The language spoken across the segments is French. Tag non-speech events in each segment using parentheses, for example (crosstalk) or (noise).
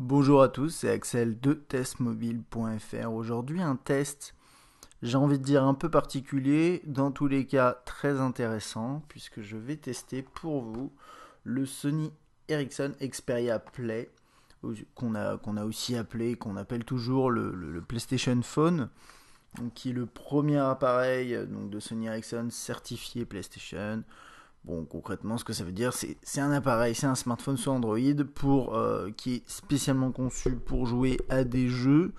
Bonjour à tous, c'est Axel de testmobile.fr. Aujourd'hui un test, j'ai envie de dire un peu particulier, dans tous les cas très intéressant, puisque je vais tester pour vous le Sony Ericsson Xperia Play, qu'on a, a aussi appelé, qu'on appelle toujours le, PlayStation Phone, qui est le premier appareil donc, de Sony Ericsson certifié PlayStation. Bon, concrètement, ce que ça veut dire, c'est un appareil, c'est un smartphone sur Android pour, euh, qui est spécialement conçu pour jouer à des jeux,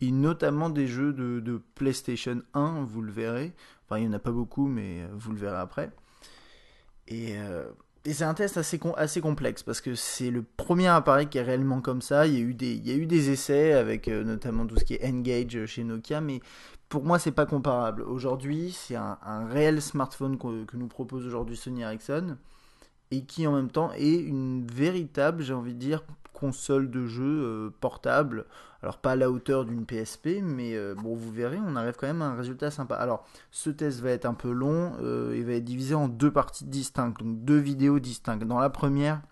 et notamment des jeux de, PlayStation 1, vous le verrez. Enfin, il n'y en a pas beaucoup, mais vous le verrez après. Et, euh, et c'est un test assez, assez complexe, parce que c'est le premier appareil qui est réellement comme ça. Il y a eu des, il eu des essais avec euh, notamment tout ce qui est Engage chez Nokia, mais pour moi, c'est pas comparable. Aujourd'hui, c'est un, réel smartphone que, nous propose aujourd'hui Sony Ericsson et qui en même temps est une véritable, j'ai envie de dire, console de jeu euh, portable. Alors pas à la hauteur d'une PSP, mais euh, bon, vous verrez, on arrive quand même à un résultat sympa. Alors, ce test va être un peu long, euh, et il va être divisé en deux parties distinctes, donc deux vidéos distinctes. Dans la première,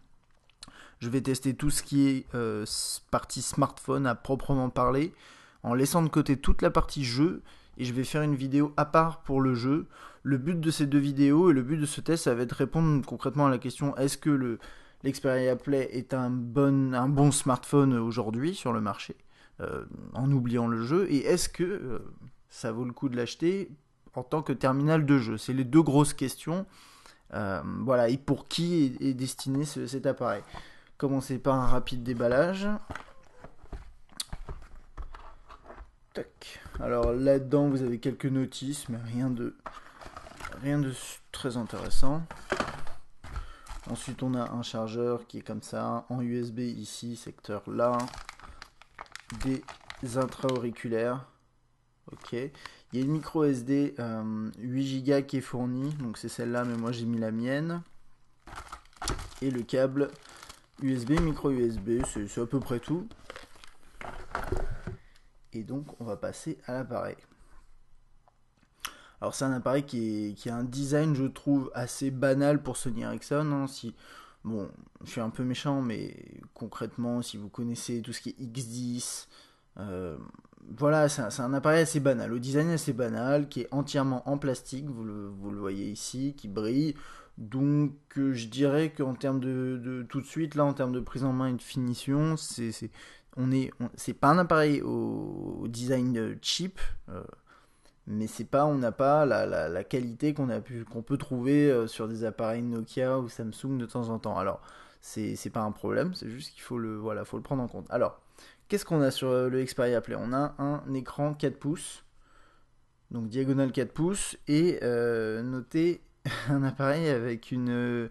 je vais tester tout ce qui est partie smartphone à proprement parler en laissant de côté toute la partie jeu et je vais faire une vidéo à part pour le jeu. Le but de ces deux vidéos et le but de ce test, ça va être répondre concrètement à la question est-ce que le l'Xperia Play est un bon, smartphone aujourd'hui sur le marché, euh, en oubliant le jeu, et est-ce que euh, ça vaut le coup de l'acheter en tant que terminal de jeu C'est les deux grosses questions. Euh, voilà, et pour qui est, destiné cet appareil Commencez par un rapide déballage. Tac. Alors là-dedans, vous avez quelques notices, mais rien de, rien de très intéressant. Ensuite, on a un chargeur qui est comme ça, en USB ici, secteur là. Des intra-auriculaires. Ok. Il y a une micro SD 8 Go qui est fournie, donc c'est celle-là, mais moi j'ai mis la mienne. Et le câble USB, micro USB, c'est à peu près tout. Et donc on va passer à l'appareil. Alors c'est un appareil qui, a un design je trouve assez banal pour Sony Ericsson. Hein, si, bon, je suis un peu méchant, mais concrètement, si vous connaissez tout ce qui est X10, euh, voilà, c'est un, appareil assez banal. au design assez banal, qui est entièrement en plastique, vous le, voyez ici, qui brille. Donc euh, je dirais qu'en termes de, tout de suite, là en termes de prise en main et de finition, c'est c'est pas un appareil au, design cheap, euh, mais c'est pas, on n'a pas la, qualité qu'on a qu'on peut trouver euh, sur des appareils Nokia ou Samsung de temps en temps. Alors, c'est, c'est pas un problème, c'est juste qu'il faut le, voilà, faut le prendre en compte. Alors, qu'est-ce qu'on a sur euh, le Xperia Play On a un écran 4 pouces, donc diagonale 4 pouces, et euh, (laughs) un appareil avec une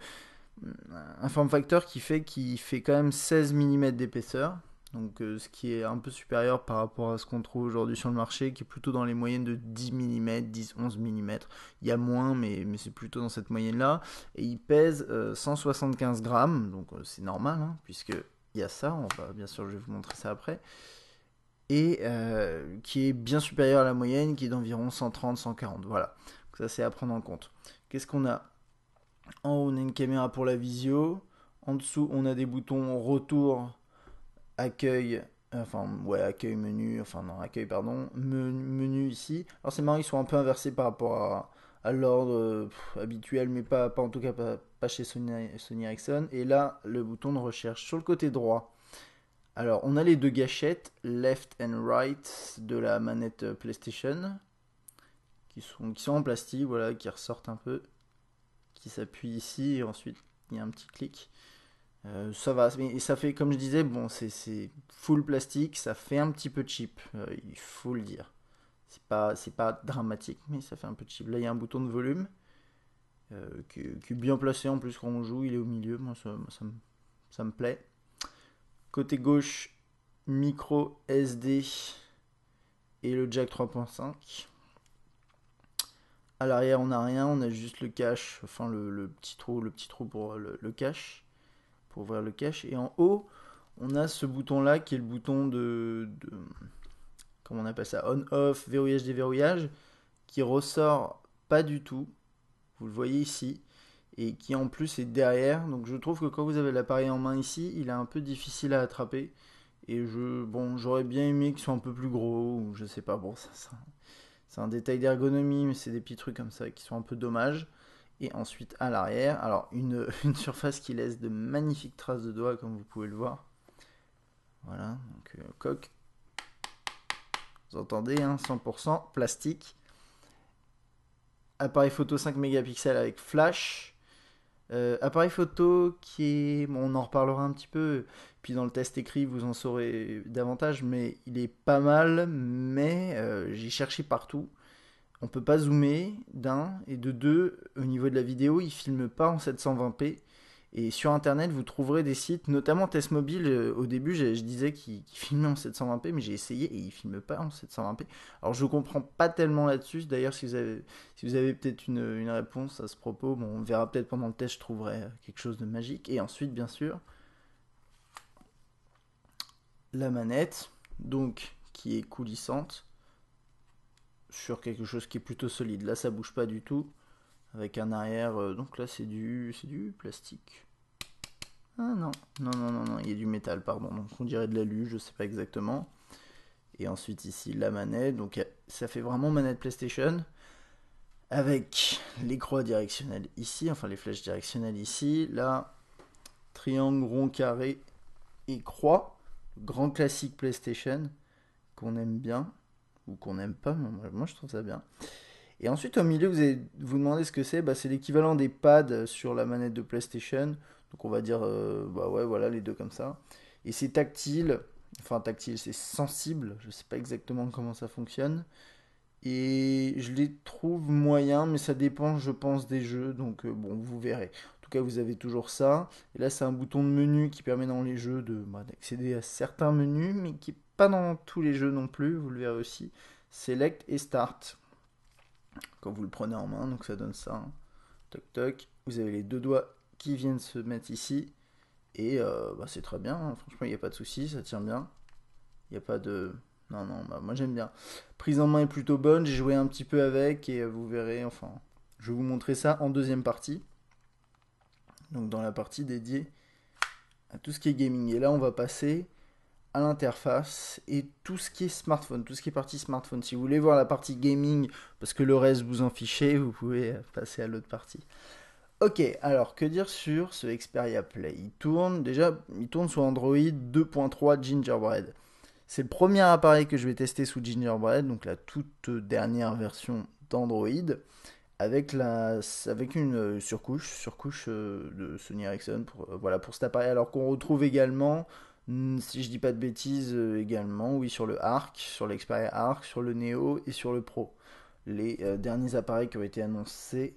un form factor qui fait qu'il fait quand même 16 mm d'épaisseur donc euh, ce qui est un peu supérieur par rapport à ce qu'on trouve aujourd'hui sur le marché, qui est plutôt dans les moyennes de 10 mm, 10, 11 mm. Il y a moins, mais, mais c'est plutôt dans cette moyenne-là. Et il pèse 175 euh, grammes, donc euh, c'est normal, puisqu'il hein, puisque il y a ça, bien sûr je vais vous montrer ça après. Et qui est bien supérieur à la moyenne, qui est d'environ 130-140. Voilà, donc ça c'est à prendre en compte. Qu'est-ce qu'on a En haut on a une caméra pour la visio. En dessous on a des boutons retour accueil, enfin ouais, accueil menu, enfin non, accueil pardon, menu ici. Alors c'est marrant, ils sont un peu inversés par rapport à, l'ordre habituel, mais pas, en tout cas pas, chez Sony, Sony, Ericsson. Et là, le bouton de recherche sur le côté droit. Alors, on a les deux gâchettes, left and right, de la manette PlayStation, qui sont, qui sont en plastique, voilà, qui ressortent un peu, qui s'appuient ici, et ensuite il y a un petit clic. Euh, ça va, mais ça fait, comme je disais, bon, c'est full plastique, ça fait un petit peu cheap, euh, il faut le dire. C'est pas, pas dramatique, mais ça fait un peu cheap. Là, il y a un bouton de volume euh, qui, est bien placé en plus quand on joue, il est au milieu, moi ça, me, plaît. Côté gauche, micro SD et le jack 3.5. À l'arrière, on n'a rien, on a juste le cache, enfin le, petit trou, le petit trou pour le cache pour ouvrir le cache. Et en haut, on a ce bouton-là qui est le bouton de, comment on appelle ça, on-off, verrouillage, déverrouillage, qui ressort pas du tout. Vous le voyez ici et qui en plus est derrière. Donc je trouve que quand vous avez l'appareil en main ici, il est un peu difficile à attraper. Et je, bon, j'aurais bien aimé qu'il soit un peu plus gros, ou je sais pas, bon, ça, ça c'est un détail d'ergonomie, mais c'est des petits trucs comme ça qui sont un peu dommages et ensuite à l'arrière. Alors (laughs) une, surface qui laisse de magnifiques traces de doigts comme vous pouvez le voir. Voilà, donc euh, coque, vous entendez, 100% hein, plastique. Appareil photo 5 mégapixels avec flash. Euh, appareil photo qui est, on en reparlera un petit peu, puis dans le test écrit vous en saurez davantage, mais il est pas mal, mais euh, j'ai cherché partout on peut pas zoomer d'un et de deux au niveau de la vidéo, il filme pas en 720p. Et sur internet, vous trouverez des sites, notamment Test Mobile. Euh, au début, je, disais qu'il qu en 720p, mais j'ai essayé et il filme pas en 720p. Alors, je comprends pas tellement là-dessus. D'ailleurs, si vous avez, si avez peut-être une, réponse à ce propos, on verra peut-être pendant le test, je trouverai euh, quelque chose de magique. Et ensuite, bien sûr, la manette, donc qui est coulissante, sur quelque chose qui est plutôt solide. Là, ça bouge pas du tout. Avec un arrière, euh, donc là, c'est du, c'est du plastique. Ah non, non, non, non, non, il y a du métal, pardon. Donc on dirait de l'alu, je sais pas exactement. Et ensuite ici la manette, donc ça fait vraiment manette PlayStation. Avec les croix directionnelles ici, enfin les flèches directionnelles ici, là, triangle, rond, carré et croix. Grand classique PlayStation qu'on aime bien ou qu'on n'aime pas. Moi, je trouve ça bien. Et ensuite, au milieu, vous vous demandez ce que c'est. Bah, c'est l'équivalent des pads sur la manette de PlayStation. Donc, on va dire, euh, bah ouais, voilà, les deux comme ça. Et c'est tactile. Enfin, tactile, c'est sensible. Je ne sais pas exactement comment ça fonctionne. Et je les trouve moyens, mais ça dépend, je pense, des jeux. Donc, euh, bon, vous verrez. En tout cas, vous avez toujours ça. Et là, c'est un bouton de menu qui permet dans les jeux de, bah, d'accéder à certains menus, mais qui pas dans tous les jeux non plus, vous le verrez aussi. Select et Start. Quand vous le prenez en main, donc ça donne ça. Hein. Toc toc. Vous avez les deux doigts qui viennent se mettre ici. Et euh, bah, c'est très bien, hein. franchement il n'y a pas de souci, ça tient bien. Il n'y a pas de... Non, non, bah, moi j'aime bien. Prise en main est plutôt bonne, j'ai joué un petit peu avec et euh, vous verrez, enfin, je vais vous montrer ça en deuxième partie. Donc dans la partie dédiée à tout ce qui est gaming. Et là on va passer à l'interface et tout ce qui est smartphone, tout ce qui est partie smartphone. Si vous voulez voir la partie gaming, parce que le reste vous en fichez, vous pouvez euh, passer à l'autre partie. Ok, alors que dire sur ce Xperia Play Il tourne déjà, il tourne sous Android 2.3 Gingerbread. C'est le premier appareil que je vais tester sous Gingerbread, donc la toute dernière version d'Android, avec, la, avec une euh, surcouche, surcouche euh, de Sony Ericsson, pour, voilà, pour cet appareil, alors qu'on retrouve également Mm, si je dis pas de bêtises euh, également, oui, sur le Arc, sur l'Xperia Arc, sur le Neo et sur le Pro. Les euh, derniers appareils qui ont été annoncés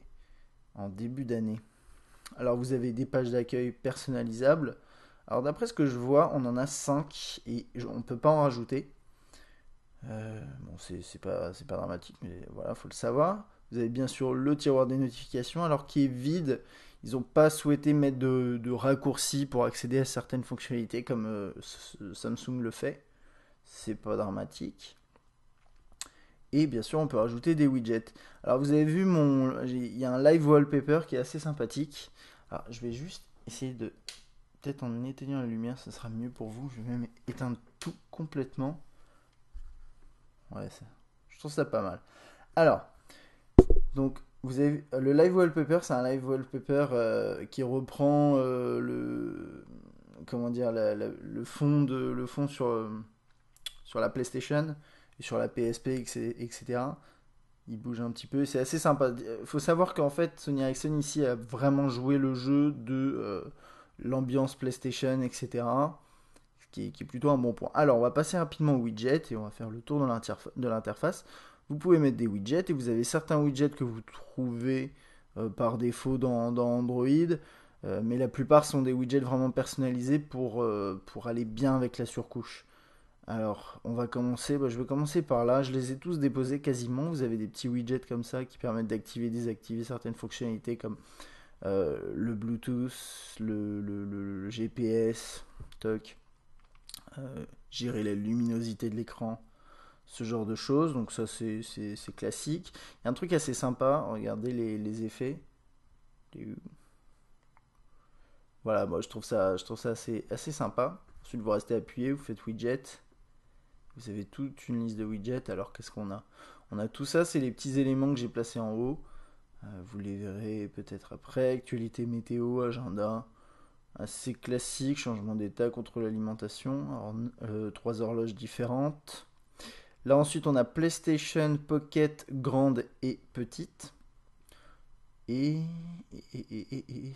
en début d'année. Alors vous avez des pages d'accueil personnalisables. Alors d'après ce que je vois, on en a 5 et on ne peut pas en rajouter. Euh, bon, c'est pas, pas dramatique, mais voilà, faut le savoir. Vous avez bien sûr le tiroir des notifications, alors qui est vide ils n'ont pas souhaité mettre de, raccourcis pour accéder à certaines fonctionnalités comme euh, Samsung le fait. C'est pas dramatique. Et bien sûr, on peut rajouter des widgets. Alors, vous avez vu, mon, il y a un live wallpaper qui est assez sympathique. Alors, je vais juste essayer de. Peut-être en éteignant la lumière, Ce sera mieux pour vous. Je vais même éteindre tout complètement. Ouais, ça... je trouve ça pas mal. Alors, donc, le live wallpaper, c'est un live wallpaper euh, qui reprend euh, le comment dire le fond de le fond sur euh, sur la PlayStation et sur la PSP etc. Il bouge un petit peu, c'est assez sympa. Il Faut savoir qu'en fait Sony Ericsson ici a vraiment joué le jeu de l'ambiance PlayStation etc. Qui est, qui est plutôt un bon point. Alors on va passer rapidement au widget et on va faire le tour de l'interface vous pouvez mettre des widgets et vous avez certains widgets que vous trouvez euh, par défaut dans, Android, euh, mais la plupart sont des widgets vraiment personnalisés pour, euh, pour aller bien avec la surcouche. Alors, on va commencer, bah, je vais commencer par là, je les ai tous déposés quasiment, vous avez des petits widgets comme ça qui permettent d'activer désactiver certaines fonctionnalités comme le Bluetooth, le, GPS, toc, gérer la luminosité de l'écran, ce genre de choses. Donc ça, c'est classique. Il y a un truc assez sympa, regardez les, effets. Voilà, moi je trouve ça, je trouve ça assez, assez sympa. Ensuite, vous restez appuyé, vous faites widget. Vous avez toute une liste de widgets. Alors qu'est-ce qu'on a On a tout ça, c'est les petits éléments que j'ai placés en haut. Euh, vous les verrez peut-être après. Actualité météo, agenda. Assez classique, changement d'état, contre l'alimentation euh, trois horloges différentes. Là ensuite on a PlayStation Pocket grande et petite. Et,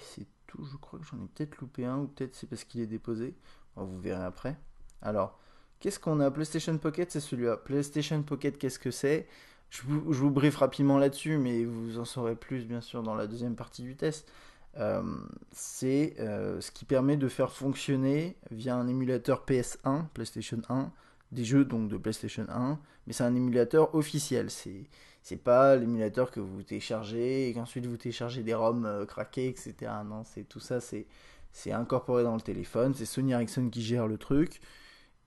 c'est tout, je crois que j'en ai peut-être loupé un ou peut-être c'est parce qu'il est déposé. vous verrez après. Alors, qu'est-ce qu'on a PlayStation Pocket, c'est celui-là. PlayStation Pocket, qu'est-ce que c'est je vous, je rapidement là-dessus, mais vous en saurez plus bien sûr dans la deuxième partie du test. Euh, c'est euh, ce qui permet de faire fonctionner via un émulateur PS1, PlayStation 1, des jeux donc de PlayStation 1, mais c'est un émulateur officiel. C'est c'est pas l'émulateur que vous téléchargez et qu'ensuite vous téléchargez des ROMs euh, craqués, etc. Non, c'est tout ça, c'est c'est incorporé dans le téléphone. C'est Sony Ericsson qui gère le truc.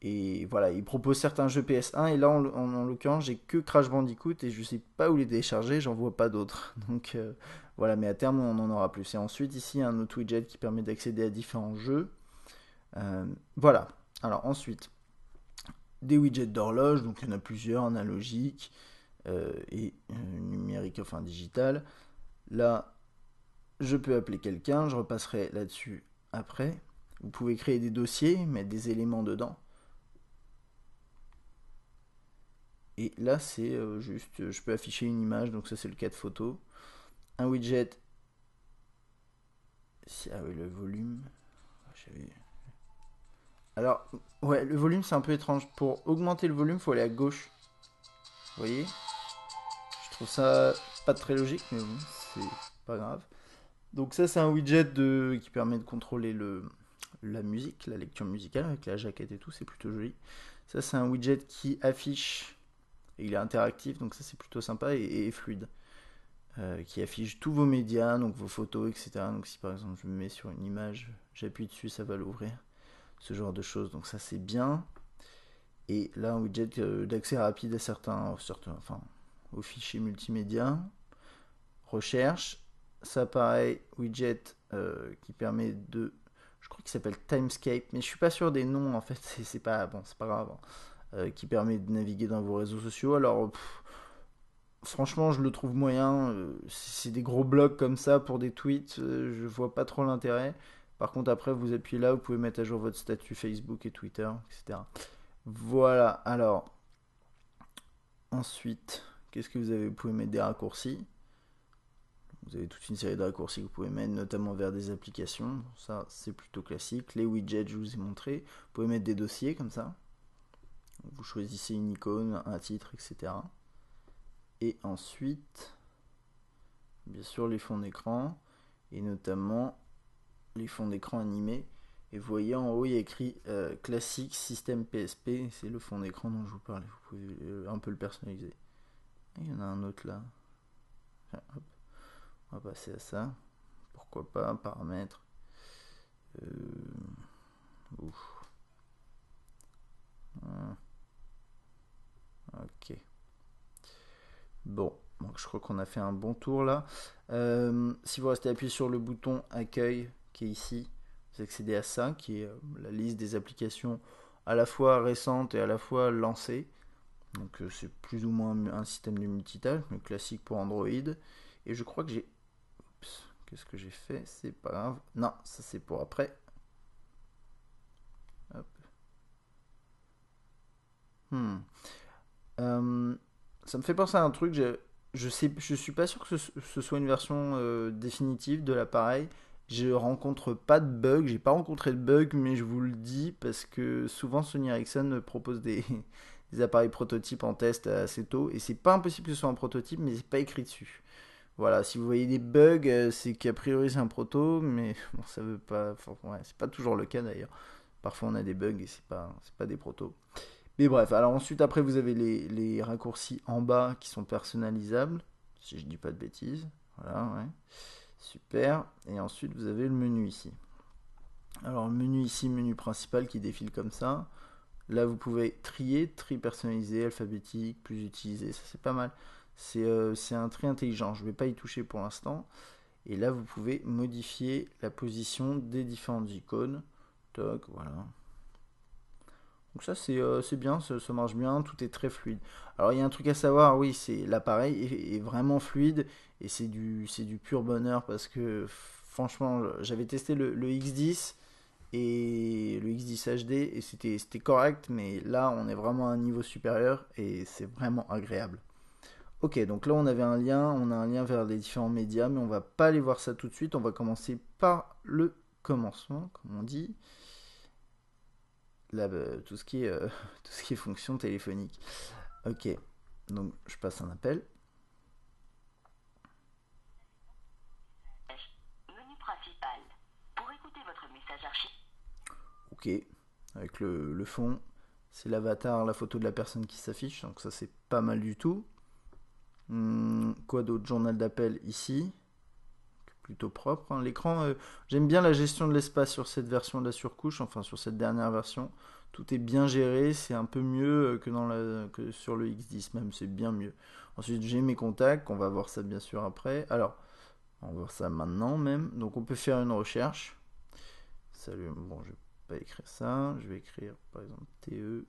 Et voilà, il propose certains jeux PS1 et là en, en, l'occurrence j'ai que Crash Bandicoot et je sais pas où les télécharger, j'en vois pas d'autres. (laughs) Donc euh, voilà, mais à terme on en aura plus. Et ensuite ici un autre widget qui permet d'accéder à différents jeux. Euh, voilà. Alors ensuite, des widgets d'horloge, donc il y en a plusieurs, analogiques euh, et euh, numériques, enfin digital. Là, je peux appeler quelqu'un, je repasserai là-dessus après. Vous pouvez créer des dossiers, mettre des éléments dedans. Et là, c'est euh, juste, je peux afficher une image, donc ça c'est le cas de photo. Un widget. Ah oui, le volume. Ah, j'avais. Alors, ouais, le volume, c'est un peu étrange. Pour augmenter le volume, faut aller à gauche. Vous voyez Je trouve ça pas très logique, mais bon, c'est pas grave. Donc ça, c'est un widget qui permet de contrôler le... la musique, la lecture musicale, avec la jaquette et tout, c'est plutôt joli. Ça, c'est un widget qui affiche... Il est interactif, donc ça, c'est plutôt sympa et, fluide. Euh, qui affiche tous vos médias, donc vos photos, etc. Donc si par exemple je me mets sur une image, j'appuie dessus, ça va l'ouvrir ce genre de choses. Donc ça c'est bien. Et là, un widget euh, d'accès rapide à certains, certains, enfin, aux fichiers multimédia. Recherche, ça pareil, widget euh, qui permet de, je crois qu'il s'appelle Timescape, mais je suis pas sûr des noms en fait. (laughs) C'est pas bon, c'est pas grave. Hein. Euh, qui permet de naviguer dans vos réseaux sociaux. Alors, franchement, je le trouve moyen. C'est des gros blocs comme ça pour des tweets. je vois pas trop l'intérêt. Par contre, après, vous appuyez là, vous pouvez mettre à jour votre statut Facebook et Twitter, etc. Voilà, alors. Ensuite, qu'est-ce que vous avez Vous pouvez mettre des raccourcis. Vous avez toute une série de raccourcis que vous pouvez mettre, notamment vers des applications. Ça, c'est plutôt classique. Les widgets, je vous ai montré. Vous pouvez mettre des dossiers comme ça. Vous choisissez une icône, un titre, etc. Et ensuite, bien sûr, les fonds d'écran. Et notamment les fonds d'écran animés. Et voyez en haut, il y écrit euh, classique système PSP. C'est le fond d'écran dont je vous parlais. Vous pouvez euh, un peu le personnaliser. il y en a un autre là. On va passer à ça. Pourquoi pas Paramètres. Euh, ah. Ok. Bon. Donc je crois qu'on a fait un bon tour là. si vous restez appuyé sur le bouton accueil, ici, vous accédez à ça, qui est euh, la liste des applications à la fois récentes et à la fois lancées. Donc euh, c'est plus ou moins un système de multitâche, classique pour Android. Et je crois que j'ai... Qu'est-ce que j'ai fait C'est pas grave. Non, ça c'est pour après. Hmm. Euh, ça me fait penser à un truc. Je, je, sais, je suis pas sûr que ce, soit une version définitive de l'appareil. Je rencontre pas de bug, j'ai pas rencontré de bug, mais je vous le dis parce que souvent Sony Ericsson propose (laughs) des, appareils prototypes en test assez tôt et c'est pas impossible que ce soit un prototype, mais c'est pas écrit dessus. Voilà, si vous voyez des bugs, euh, c'est qu'a priori c'est un proto, mais (laughs) bon, ça veut pas. c'est pas toujours le cas d'ailleurs. Parfois on a des bugs et c'est pas, pas des protos. Mais bref, alors ensuite après vous avez les, les, raccourcis en bas qui sont personnalisables, si je dis pas de bêtises. Voilà, ouais. Super. Et ensuite, vous avez le menu ici. Alors, menu ici, menu principal qui défile comme ça. Là, vous pouvez trier, tri personnalisé, alphabétique, plus utilisé. Ça, c'est pas mal. C'est euh, un tri intelligent. Je ne vais pas y toucher pour l'instant. Et là, vous pouvez modifier la position des différentes icônes. Toc, voilà. Donc ça c'est euh, bien, ça, marche bien, tout est très fluide. Alors il y a un truc à savoir, oui, c'est l'appareil est, vraiment fluide et c'est du, du pur bonheur parce que franchement j'avais testé le, le, X10 et le X10 HD et c'était correct mais là on est vraiment à un niveau supérieur et c'est vraiment agréable. Ok donc là on avait un lien, on a un lien vers les différents médias mais on va pas aller voir ça tout de suite, on va commencer par le commencement comme on dit. Là, bah, tout, ce qui est, euh, (laughs) tout ce qui est fonction téléphonique. Ok, donc je passe un appel. Ok, avec le, fond, c'est l'avatar, la photo de la personne qui s'affiche, donc ça c'est pas mal du tout. Hmm, quoi d'autre Journal d'appel ici propre. Hein. L'écran, euh, j'aime bien la gestion de l'espace sur cette version de la surcouche, enfin sur cette dernière version. Tout est bien géré, c'est un peu mieux euh, que, dans la, que sur le X10 même, c'est bien mieux. Ensuite, j'ai mes contacts, on va voir ça bien sûr après. Alors, on va voir ça maintenant même. Donc on peut faire une recherche. Salut, bon, je vais pas écrire ça. Je vais écrire par exemple TE.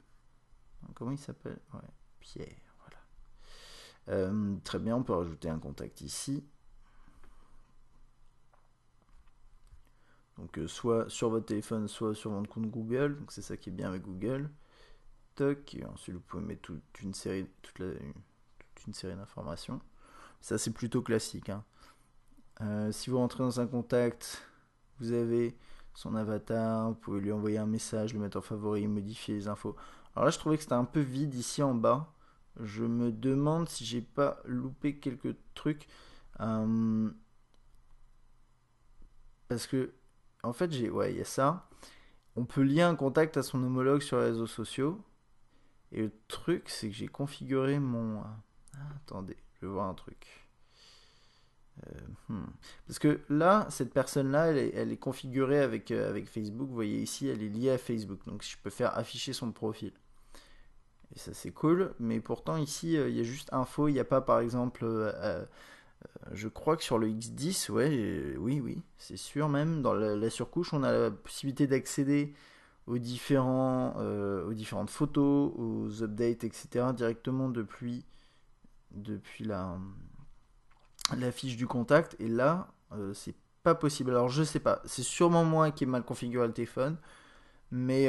Comment il s'appelle Pierre, voilà. Euh, très bien, on peut rajouter un contact ici. Donc euh, soit sur votre téléphone, soit sur votre compte Google. Donc c'est ça qui est bien avec Google. Toc, et ensuite vous pouvez mettre toute une série, toute une série d'informations. Ça c'est plutôt classique. Hein. Euh, si vous rentrez dans un contact, vous avez son avatar, vous pouvez lui envoyer un message, le mettre en favori, modifier les infos. Alors là je trouvais que c'était un peu vide ici en bas. Je me demande si j'ai pas loupé quelques trucs. Euh, parce que en fait, j'ai, ouais, il y a ça. On peut lier un contact à son homologue sur les réseaux sociaux. Et le truc, c'est que j'ai configuré mon. Euh, attendez, je vais voir un truc. Euh, hmm. Parce que là, cette personne-là, elle est, configurée avec, euh, avec Facebook. Vous voyez ici, elle est liée à Facebook. Donc je peux faire afficher son profil. Et ça, c'est cool. Mais pourtant, ici, il y a juste info. Il n'y a pas, par exemple, euh, je crois que sur le X10, ouais, euh, oui, oui, c'est sûr même. Dans la, surcouche, on a la possibilité d'accéder aux, différents, euh, aux différentes photos, aux updates, etc. directement depuis, depuis la, fiche du contact. Et là, c'est pas possible. Alors je sais pas, c'est sûrement moi qui ai mal configuré le téléphone. Mais,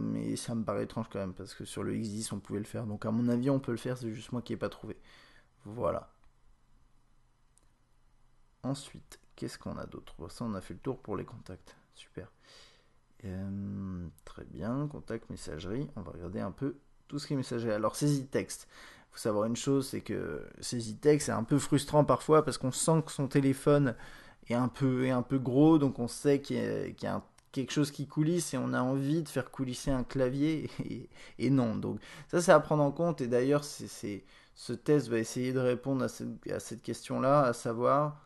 mais ça me paraît étrange quand même, parce que sur le X10 on pouvait le faire. Donc à mon avis on peut le faire, c'est juste moi qui n'ai pas trouvé. Voilà. Ensuite, qu'est-ce qu'on a d'autre bah, Ça, on a fait le tour pour les contacts. Super. Euh, très bien, contact, messagerie. On va regarder un peu tout ce qui est messagerie. Alors, saisie texte. Il faut savoir une chose, c'est que saisie texte, c'est un peu frustrant parfois parce qu'on sent que son téléphone est un peu, un peu gros, donc on sait qu'il y, a, quelque chose qui coulisse et on a envie de faire coulisser un clavier (laughs) et, non. Donc ça c'est à prendre en compte et d'ailleurs ce test va essayer de répondre à cette question-là, à savoir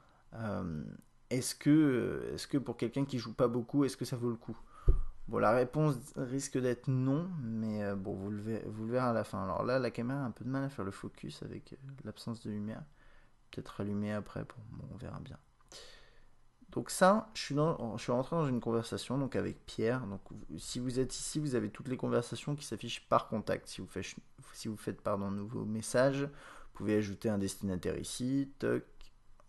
euh, est-ce que, est que pour quelqu'un qui joue pas beaucoup, est-ce que ça vaut le coup Bon, la réponse risque d'être non, mais euh, bon, vous le, verrez, vous à la fin. Alors là, la caméra a un peu de mal à faire le focus avec euh, l'absence de lumière. Peut-être allumer après, bon, on verra bien. Donc ça, je suis, je rentré dans une conversation donc avec Pierre. Donc si vous êtes ici, vous avez toutes les conversations qui s'affichent par contact. Si vous faites, si vous faites pardon, nouveau message, vous pouvez ajouter un destinataire ici,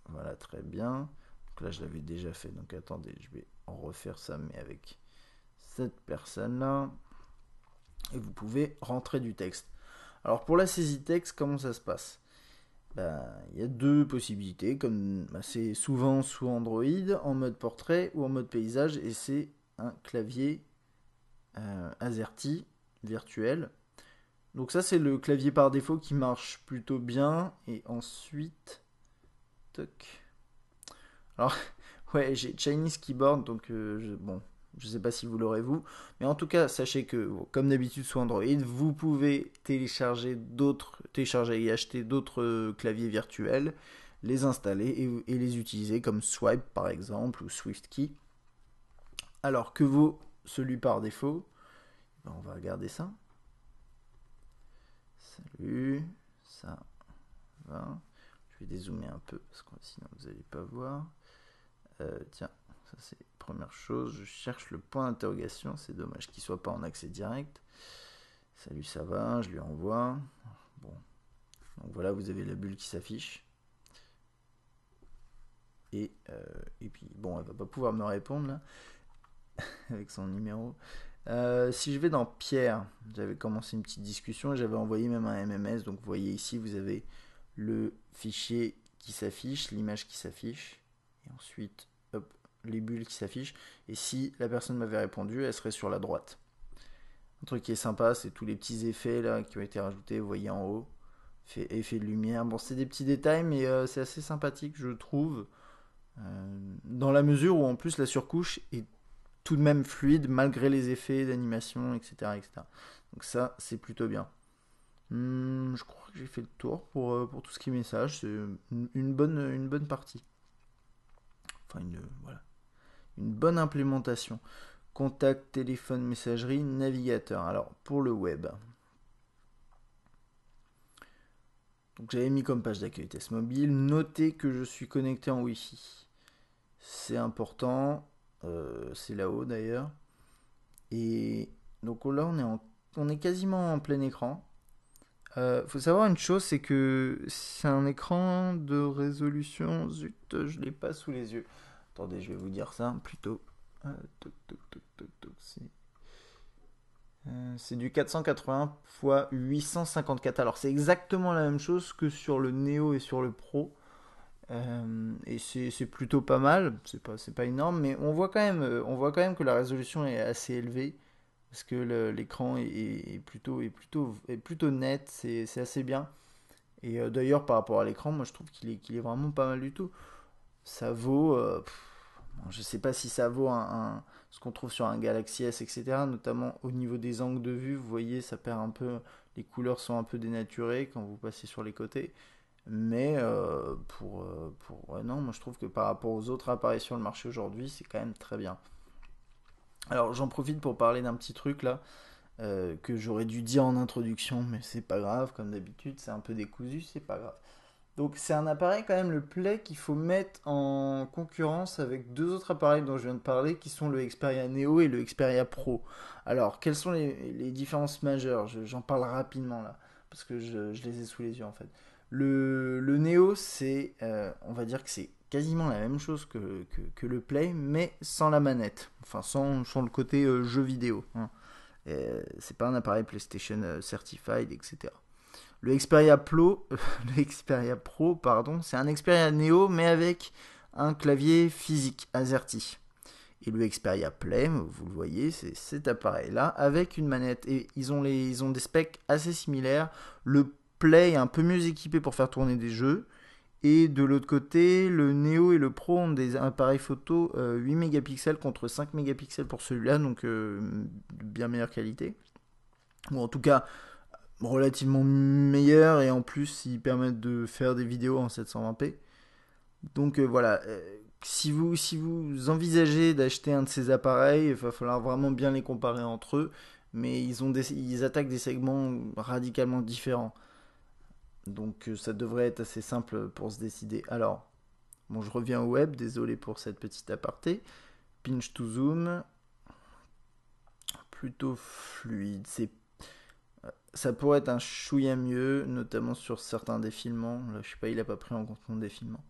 voilà, très bien. là, je l'avais déjà fait. Donc attendez, je vais en refaire ça, mais avec cette personne-là. Et vous pouvez rentrer du texte. Alors pour la saisie texte, comment ça se passe ben, il y a deux possibilités, comme c'est souvent sous Android, en mode portrait ou en mode paysage, et c'est un clavier euh, AZERTY virtuel. Donc ça c'est le clavier par défaut qui marche plutôt bien, et ensuite alors, (laughs) ouais, j'ai Chinese Keyboard, donc euh, je, bon, je sais pas si vous l'aurez vous. Mais en tout cas, sachez que, comme d'habitude sur Android, vous pouvez télécharger d'autres, télécharger et acheter d'autres euh, claviers virtuels, les installer et, les utiliser comme Swipe par exemple ou SwiftKey. Alors, que vaut celui par défaut ben, On va regarder ça. Salut, ça va. Je vais dézoomer un peu parce que sinon vous n'allez pas voir. Euh, tiens, ça c'est première chose. Je cherche le point d'interrogation. C'est dommage qu'il soit pas en accès direct. Salut, ça va Je lui envoie. Bon. Donc voilà, vous avez la bulle qui s'affiche. Et, euh, et, puis, bon, elle va pas pouvoir me répondre là, (laughs) avec son numéro. Euh, si je vais dans Pierre, j'avais commencé une petite discussion j'avais envoyé même un MMS. Donc vous voyez ici, vous avez le fichier qui s'affiche, l'image qui s'affiche, et ensuite hop, les bulles qui s'affichent. Et si la personne m'avait répondu, elle serait sur la droite. Un truc qui est sympa, c'est tous les petits effets là qui ont été rajoutés, vous voyez en haut. effet de lumière. Bon, c'est des petits détails, mais euh, c'est assez sympathique, je trouve. Euh, dans la mesure où en plus la surcouche est tout de même fluide malgré les effets d'animation, etc. Donc ça, c'est plutôt bien. Hmm, je crois que j'ai fait le tour pour, euh, tout ce qui est message. C'est une bonne, une bonne partie. Enfin, une, euh, voilà. une bonne implémentation. Contact, téléphone, messagerie, navigateur. Alors, pour le web. Donc, j'avais mis comme page d'accueil test mobile. Notez que je suis connecté en Wi-Fi. C'est important. Euh, c'est là-haut d'ailleurs. Et donc là, on est, en, on est quasiment en plein écran. Euh, faut savoir une chose, c'est que c'est un écran de résolution. Zut, je l'ai pas sous les yeux. Attendez, je vais vous dire ça plutôt. Euh, euh, c'est du 480 x 854. Alors c'est exactement la même chose que sur le Neo et sur le Pro. Euh, et c'est plutôt pas mal, c'est pas, pas énorme, mais on voit, quand même, on voit quand même que la résolution est assez élevée parce que l'écran est, plutôt, net, c'est assez bien. Et euh, d'ailleurs, par rapport à l'écran, moi je trouve qu'il est, vraiment pas mal du tout. Ça vaut. Euh, je ne sais pas si ça vaut ce qu'on trouve sur un Galaxy S, etc. Notamment au niveau des angles de vue, vous voyez, ça perd un peu. Les couleurs sont un peu dénaturées quand vous passez sur les côtés. Mais euh, pour. pour non, moi je trouve que par rapport aux autres appareils sur le marché aujourd'hui, c'est quand même très bien. Alors j'en profite pour parler d'un petit truc là. Euh, que j'aurais dû dire en introduction, mais c'est pas grave, comme d'habitude, c'est un peu décousu, c'est pas grave. Donc c'est un appareil quand même, le Play, qu'il faut mettre en concurrence avec deux autres appareils dont je viens de parler, qui sont le Xperia Neo et le Xperia Pro. Alors, quelles sont les, différences majeures J'en parle rapidement là, parce que je, les ai sous les yeux en fait. Le, Neo, c'est, euh, on va dire que c'est quasiment la même chose que, que, le Play, mais sans la manette, enfin sans, le côté euh, jeu vidéo. Hein. Euh, c'est pas un appareil PlayStation euh, Certified, etc. Le Xperia Pro, (laughs) Pro, pardon, c'est un Xperia Neo mais avec un clavier physique AZERTY. Et le Xperia Play, vous le voyez, c'est cet appareil-là avec une manette. Et ils ont, les, ils ont des specs assez similaires. Le Play est un peu mieux équipé pour faire tourner des jeux. Et de l'autre côté, le Neo et le Pro ont des appareils photo 8 euh, mégapixels contre 5 mégapixels pour celui-là, donc euh, bien meilleure qualité. Ou en tout cas, relativement meilleur et en plus ils permettent de faire des vidéos en 720p. Donc euh, voilà, si, vous, si vous envisagez d'acheter un de ces appareils, il va falloir vraiment bien les comparer entre eux, mais ils, ont ils attaquent des segments radicalement différents. Donc euh, ça devrait être assez simple pour se décider. Alors, bon, je reviens au web, désolé pour cette petite aparté. Pinch to zoom, plutôt fluide. C'est euh, ça pourrait être un chouïa mieux, notamment sur certains défilements. Là, je sais pas, il a pas pris en compte mon défilement,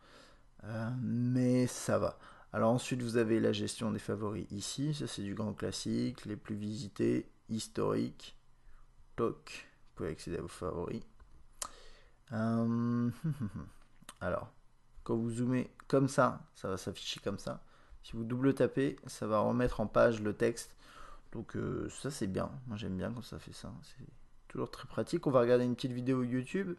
euh, mais ça va. Alors ensuite, vous avez la gestion des favoris ici. Ça, c'est du grand classique, les plus visités, historiques. Toc, vous pouvez accéder à vos favoris. Euh, (laughs) alors, quand vous zoomez comme ça, ça va s'afficher comme ça. Si vous double tapez, ça va remettre en page le texte. Donc euh, ça c'est bien. Moi j'aime bien quand ça fait ça. C'est toujours très pratique. On va regarder une petite vidéo YouTube.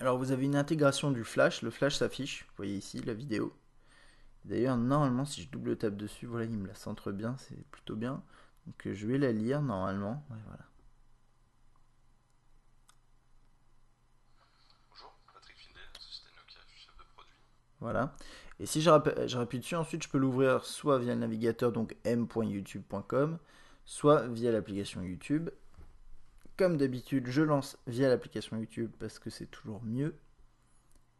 Alors vous avez une intégration du flash. Le flash s'affiche. Vous voyez ici la vidéo. D'ailleurs normalement si je double tape dessus, voilà il me la centre bien. C'est plutôt bien. Donc je vais la lire normalement. voilà. Voilà. Et si je j'appuie dessus, ensuite je peux l'ouvrir soit via le navigateur, donc m.youtube.com, soit via l'application YouTube. Comme d'habitude, je lance via l'application YouTube parce que c'est toujours mieux.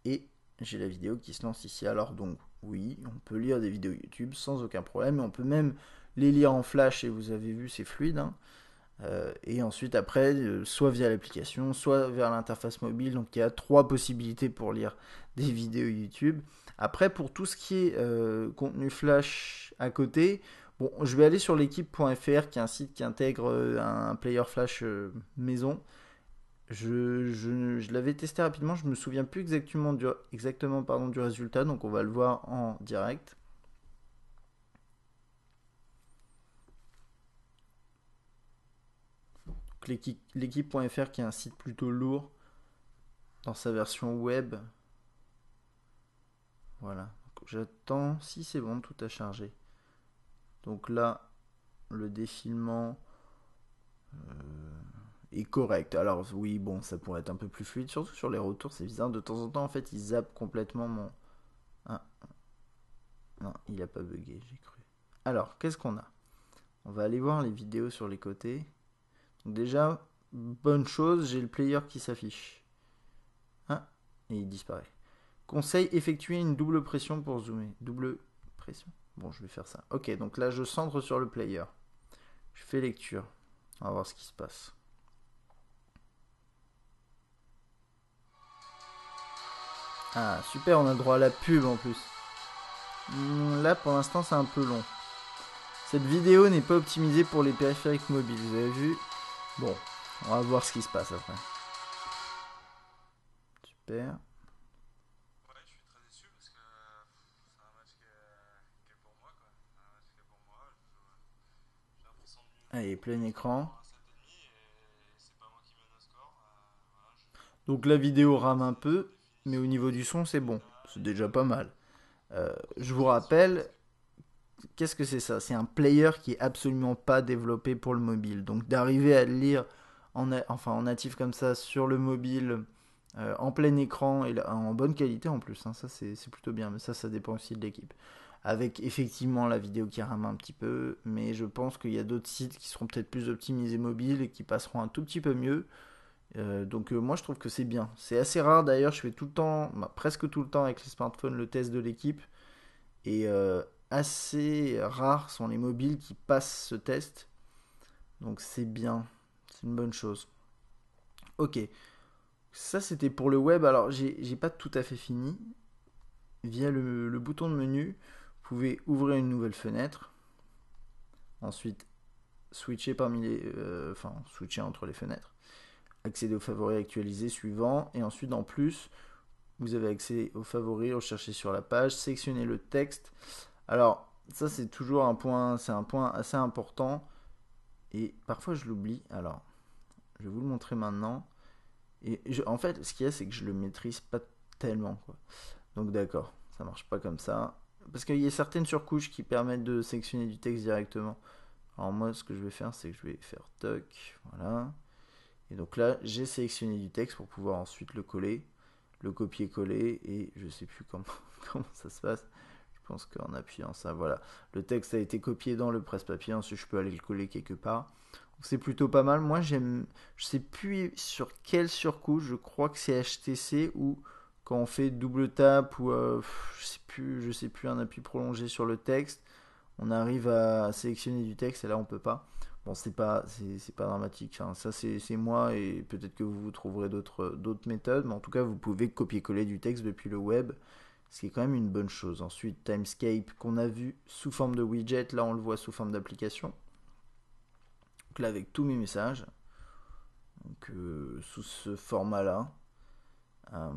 Et j'ai la vidéo qui se lance ici. Alors donc oui, on peut lire des vidéos YouTube sans aucun problème. Et on peut même les lire en flash et vous avez vu, c'est fluide. Hein. Euh, et ensuite après, euh, soit via l'application, soit vers l'interface mobile. Donc il y a trois possibilités pour lire des vidéos YouTube. Après, pour tout ce qui est euh, contenu Flash à côté, bon, je vais aller sur l'équipe.fr, qui est un site qui intègre euh, un player Flash euh, maison. Je, je, l'avais testé rapidement, je me souviens plus exactement, du, exactement pardon, du résultat, donc on va le voir en direct. L'équipe.fr qui est un site plutôt lourd dans sa version web, voilà. J'attends si c'est bon, tout a chargé. Donc là, le défilement euh, est correct. Alors oui, bon, ça pourrait être un peu plus fluide, surtout sur les retours, c'est bizarre. De temps en temps, en fait, il zappe complètement mon... Ah. Non, il n'a pas bugué, j'ai cru. Alors, qu'est-ce qu'on a On va aller voir les vidéos sur les côtés. déjà, bonne chose, j'ai le player qui s'affiche. Ah, et il disparaît. Conseil, effectuer une double pression pour zoomer. Double pression. Bon, je vais faire ça. Ok, donc là, je centre sur le player. Je fais lecture. On va voir ce qui se passe. Ah, super, on a droit à la pub en plus. Hum, là, pour l'instant, c'est un peu long. Cette vidéo n'est pas optimisée pour les périphériques mobiles, vous avez vu Bon, on va voir ce qui se passe après. Super. Allez, ah, plein écran. Donc la vidéo rame un peu, mais au niveau du son, c'est bon. C'est déjà pas mal. Euh, je vous rappelle, qu'est-ce que c'est ça C'est un player qui est absolument pas développé pour le mobile. Donc d'arriver à le lire en, enfin, en natif comme ça sur le mobile, euh, en plein écran et en bonne qualité en plus, hein, ça c'est plutôt bien, mais ça ça dépend aussi de l'équipe avec effectivement la vidéo qui rame un petit peu, mais je pense qu'il y a d'autres sites qui seront peut-être plus optimisés mobile et qui passeront un tout petit peu mieux. Euh, donc euh, moi je trouve que c'est bien. C'est assez rare d'ailleurs, je fais tout le temps, bah, presque tout le temps avec les smartphones le test de l'équipe. Et euh, assez rares sont les mobiles qui passent ce test. Donc c'est bien, c'est une bonne chose. Ok, ça c'était pour le web. Alors j'ai pas tout à fait fini. Via le bouton de menu, vous pouvez ouvrir une nouvelle fenêtre, ensuite switcher parmi les, euh, enfin switcher entre les fenêtres, accéder aux favoris actualisés suivant, et ensuite en plus vous avez accès aux favoris, rechercher sur la page, sectionner le texte. Alors ça c'est toujours un point, c'est un point assez important et parfois je l'oublie. Alors je vais vous le montrer maintenant. Et en fait, ce qu'il y a, c'est que je le maîtrise pas tellement. Donc d'accord, ça marche pas comme ça. Parce qu'il y a certaines surcouches qui permettent de sélectionner du texte directement. Alors moi, ce que je vais faire, c'est que je vais faire toc, voilà. Et donc là, j'ai sélectionné du texte pour pouvoir ensuite le coller, le copier-coller, et je sais plus comment, (laughs) ça se passe. Je pense qu'en appuyant ça, voilà. Le texte a été copié dans le presse-papier, ensuite je peux aller le coller quelque part. C'est plutôt pas mal. Moi, j'aime. Je sais plus sur quelle surcouche, je crois que c'est HTC ou quand on fait double tap ou euh, je sais plus, je sais plus un appui prolongé sur le texte, on arrive à sélectionner du texte et là on peut pas. Bon, c'est pas c'est pas dramatique. Hein. Ça c'est moi et peut-être que vous trouverez d'autres d'autres méthodes, mais en tout cas vous pouvez copier-coller du texte depuis le web, ce qui est quand même une bonne chose. Ensuite, Timescape qu'on a vu sous forme de widget, là on le voit sous forme d'application. Donc là avec tous mes messages, donc euh, sous ce format là. Euh,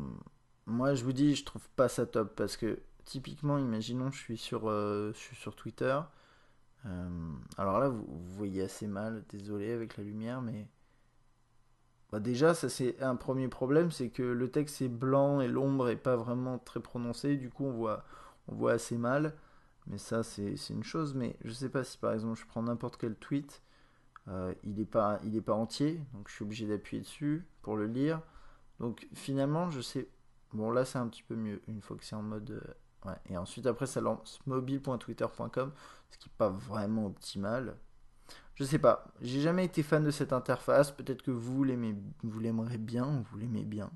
moi, je vous dis, je trouve pas ça top parce que typiquement, imaginons, je suis sur, euh, je suis sur Twitter. Euh, alors là, vous, voyez assez mal, désolé avec la lumière, mais bah, déjà, ça c'est un premier problème, c'est que le texte est blanc et l'ombre est pas vraiment très prononcée, du coup on voit, on voit assez mal. Mais ça, c'est une chose. Mais je sais pas si par exemple je prends n'importe quel tweet, euh, il n'est pas, il est pas entier, donc je suis obligé d'appuyer dessus pour le lire. Donc finalement, je sais Bon, là, c'est un petit peu mieux une fois que c'est en mode. Euh, Et ensuite, après, ça lance mobile.twitter.com, ce qui n'est pas vraiment optimal. Je sais pas, j'ai jamais été fan de cette interface. Peut-être que vous l'aimerez bien, vous l'aimez bien.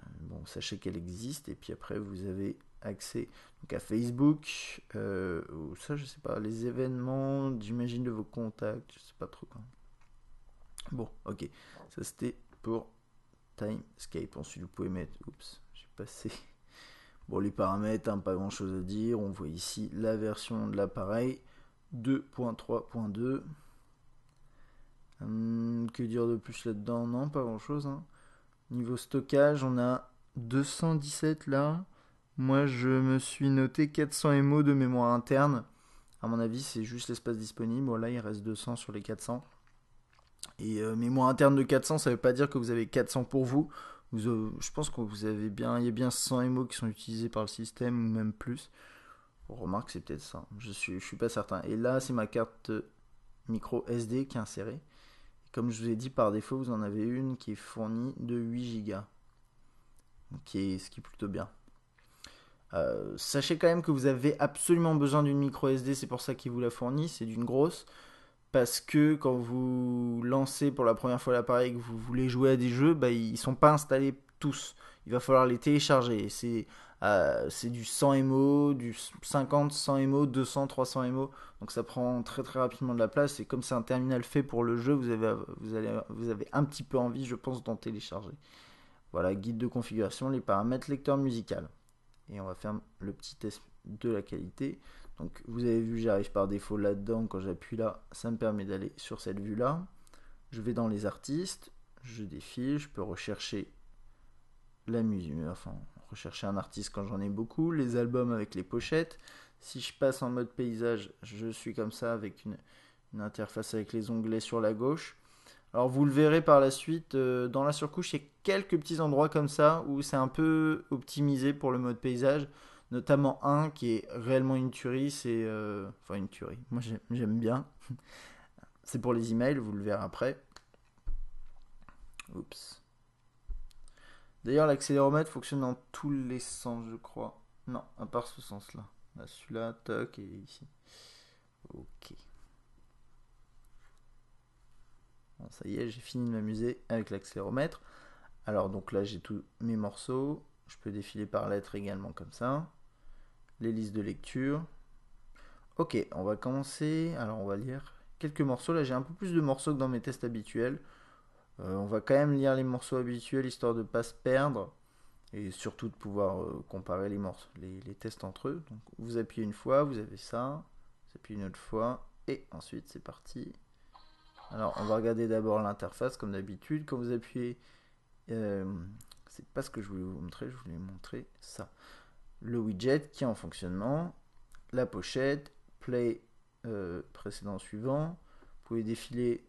Euh, bon, sachez qu'elle existe. Et puis après, vous avez accès à Facebook, euh, ou ça, je sais pas, les événements, j'imagine, de vos contacts, je sais pas trop quand. Bon, ok, ça c'était pour Timescape. Ensuite, vous pouvez mettre. Oups, j'ai passé. Bon, les paramètres, hein, pas grand chose à dire. On voit ici la version de l'appareil 2.3.2. Hum, que dire de plus là-dedans Non, pas grand chose. Hein. Niveau stockage, on a 217 là. Moi, je me suis noté 400 MO de mémoire interne. À mon avis, c'est juste l'espace disponible. Bon, là, il reste 200 sur les 400. Et euh, mémoire interne de 400, ça ne veut pas dire que vous avez 400 pour vous. Euh, je pense que vous avez bien, il y a bien 100 MO qui sont utilisés par le système ou même plus. On remarque, c'est peut-être ça. Je suis, je suis pas certain. Et là, c'est ma carte micro SD qui est insérée. Comme je vous ai dit, par défaut, vous en avez une qui est fournie de 8 Go. ce qui est plutôt bien. Euh, sachez quand même que vous avez absolument besoin d'une micro SD, c'est pour ça qu'il vous la fournit. c'est d'une grosse parce que quand vous lancez pour la première fois l'appareil et que vous voulez jouer à des jeux, bah, ils ne sont pas installés tous. Il va falloir les télécharger. C'est euh, du 100 MO, du 50, 100 MO, 200, 300 MO. Donc ça prend très très rapidement de la place. Et comme c'est un terminal fait pour le jeu, vous avez, vous, allez, vous avez un petit peu envie, je pense, d'en télécharger. Voilà, guide de configuration, les paramètres, lecteur musical. Et on va faire le petit test de la qualité. Donc vous avez vu, j'arrive par défaut là-dedans. Quand j'appuie là, ça me permet d'aller sur cette vue-là. Je vais dans les artistes, je défile, je peux rechercher la musique, enfin rechercher un artiste quand j'en ai beaucoup, les albums avec les pochettes. Si je passe en mode paysage, je suis comme ça avec une, interface avec les onglets sur la gauche. Alors vous le verrez par la suite, euh, dans la surcouche, il y a quelques petits endroits comme ça où c'est un peu optimisé pour le mode paysage notamment un qui est réellement une tuerie, c'est... Euh, enfin une tuerie, moi j'aime bien. (laughs) c'est pour les emails, vous le verrez après. Oups. D'ailleurs l'accéléromètre fonctionne dans tous les sens je crois. Non, à part ce sens-là. Là, là celui là toc, et ici. Ok. Bon, ça y est, j'ai fini de m'amuser avec l'accéléromètre. Alors donc là j'ai tous mes morceaux. Je peux défiler par lettre également comme ça les listes de lecture. Ok, on va commencer. Alors, on va lire quelques morceaux. Là, j'ai un peu plus de morceaux que dans mes tests habituels. Euh, on va quand même lire les morceaux habituels histoire de ne pas se perdre et surtout de pouvoir euh, comparer les morceaux, les, tests entre eux. Donc, vous appuyez une fois, vous avez ça. Vous appuyez une autre fois et ensuite c'est parti. Alors, on va regarder d'abord l'interface comme d'habitude. Quand vous appuyez, euh, c'est pas ce que je voulais vous montrer. Je voulais montrer ça le widget qui est en fonctionnement, la pochette, play euh, précédent suivant. Vous pouvez défiler,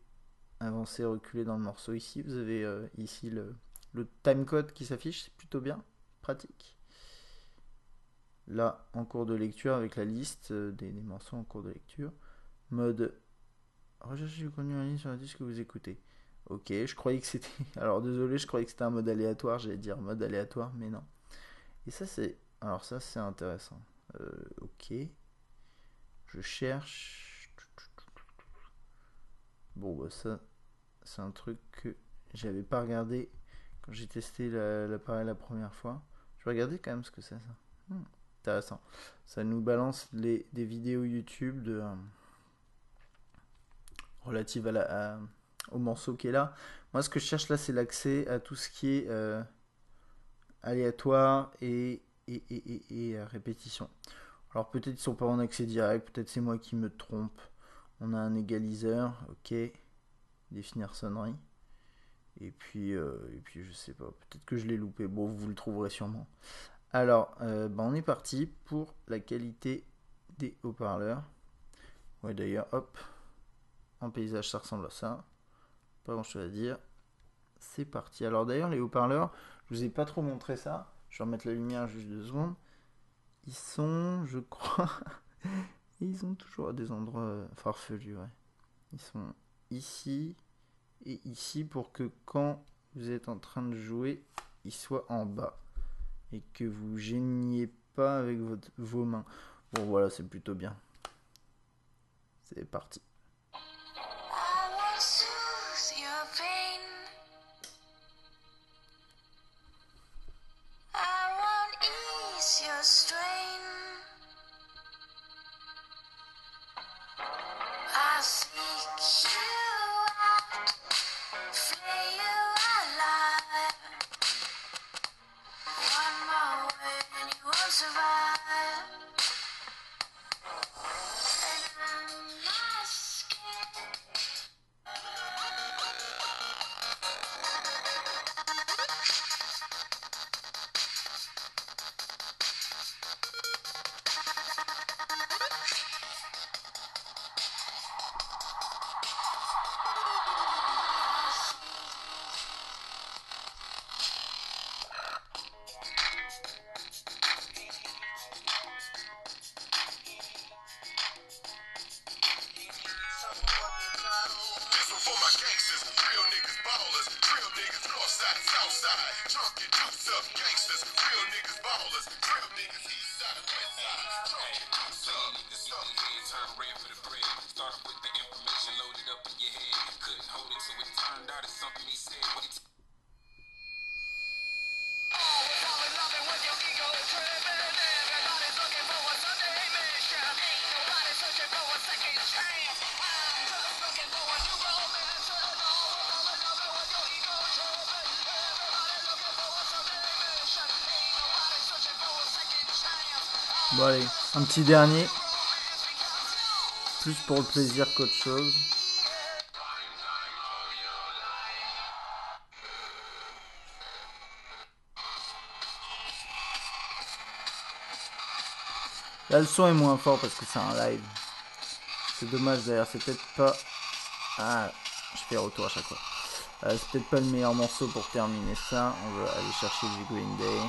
avancer, reculer dans le morceau ici. Vous avez euh, ici le, timecode qui s'affiche, c'est plutôt bien, pratique. Là, en cours de lecture, avec la liste euh, des, morceaux en cours de lecture. Mode recherche du contenu en ligne sur le disque que vous écoutez. Ok, je croyais que c'était. (laughs) Alors désolé, je croyais que c'était un mode aléatoire, j'allais dire mode aléatoire, mais non. Et ça, c'est alors ça c'est intéressant. Euh, ok. Je cherche. Bon bah, ça c'est un truc que j'avais pas regardé quand j'ai testé l'appareil la, première fois. Je vais regarder quand même ce que c'est ça. Hmm, intéressant. Ça nous balance des vidéos YouTube de euh, relatives au morceau qui est là. Moi ce que je cherche là c'est l'accès à tout ce qui est euh, aléatoire et et, et, euh, répétition. Alors peut-être ils sont pas en accès direct, peut-être c'est moi qui me trompe. On a un égaliseur, ok. Définir sonnerie. Et puis, euh, et puis je sais pas, peut-être que je l'ai loupé. Bon, vous le trouverez sûrement. Alors, euh, ben, on est parti pour la qualité des haut-parleurs. Ouais, d'ailleurs, hop, en paysage, ça ressemble à ça. Pas grand-chose à dire. C'est parti. Alors d'ailleurs, les haut-parleurs, je vous ai pas trop montré ça. Je vais remettre la lumière juste deux secondes. Ils sont, je crois, (laughs) ils sont toujours à des endroits euh, farfelus, ouais. Ils sont ici et ici pour que quand vous êtes en train de jouer, ils soient en bas et que vous gêniez pas avec vos mains. Bon voilà, c'est plutôt bien. C'est parti. allez, un petit dernier. Plus pour le plaisir qu'autre chose. Là, le son est moins fort parce que c'est un live. C'est dommage d'ailleurs, c'est peut-être pas... Ah, je fais retour à chaque fois. Euh, c'est peut-être pas le meilleur morceau pour terminer ça. On va aller chercher du Green Day.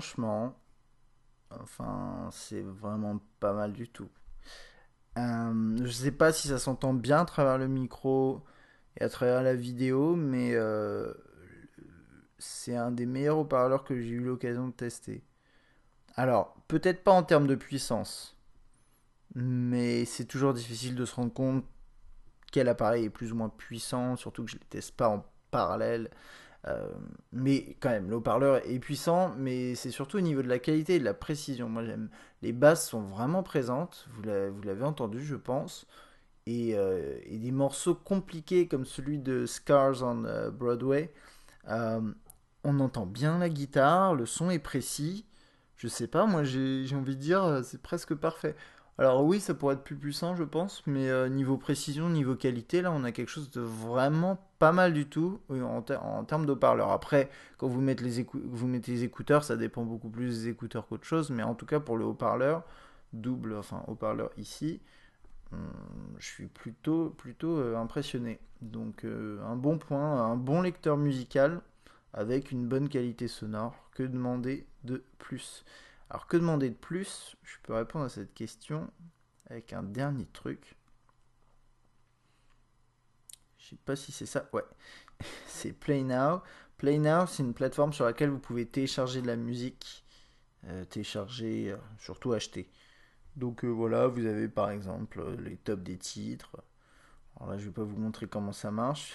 franchement, enfin, c'est vraiment pas mal du tout. Je euh, je sais pas si ça s'entend bien à travers le micro et à travers la vidéo, mais euh, c'est un des meilleurs haut-parleurs que j'ai eu l'occasion de tester. Alors, peut-être pas en termes de puissance, mais c'est toujours difficile de se rendre compte quel appareil est plus ou moins puissant, surtout que je ne les teste pas en parallèle euh, mais quand même, le haut-parleur est puissant, mais c'est surtout au niveau de la qualité et de la précision. Moi, j'aime. Les basses sont vraiment présentes, vous l'avez entendu, je pense. Euh, et, des morceaux compliqués comme celui de Scars on euh, Broadway, on entend bien la guitare, le son est précis. Je sais pas, moi j'ai envie de dire, c'est presque parfait. Alors oui, ça pourrait être plus puissant, je pense, mais euh, niveau précision, niveau qualité, là, on a quelque chose de vraiment pas mal du tout en, termes de parleur. Après, quand vous mettez, les écouteurs, ça dépend beaucoup plus des écouteurs qu'autre chose, mais en tout cas pour le haut-parleur, double, enfin haut-parleur ici, hmm, je suis plutôt, plutôt euh, impressionné. Donc euh, un bon point, un bon lecteur musical avec une bonne qualité sonore, que demander de plus alors que demander de plus Je peux répondre à cette question avec un dernier truc. Je sais pas si c'est ça. Ouais. (laughs) c'est Play Now. Play Now, c'est une plateforme sur laquelle vous pouvez télécharger de la musique. Euh, télécharger, euh, surtout acheter. Donc euh, voilà, vous avez par exemple les tops des titres. Alors là, je vais pas vous montrer comment ça marche.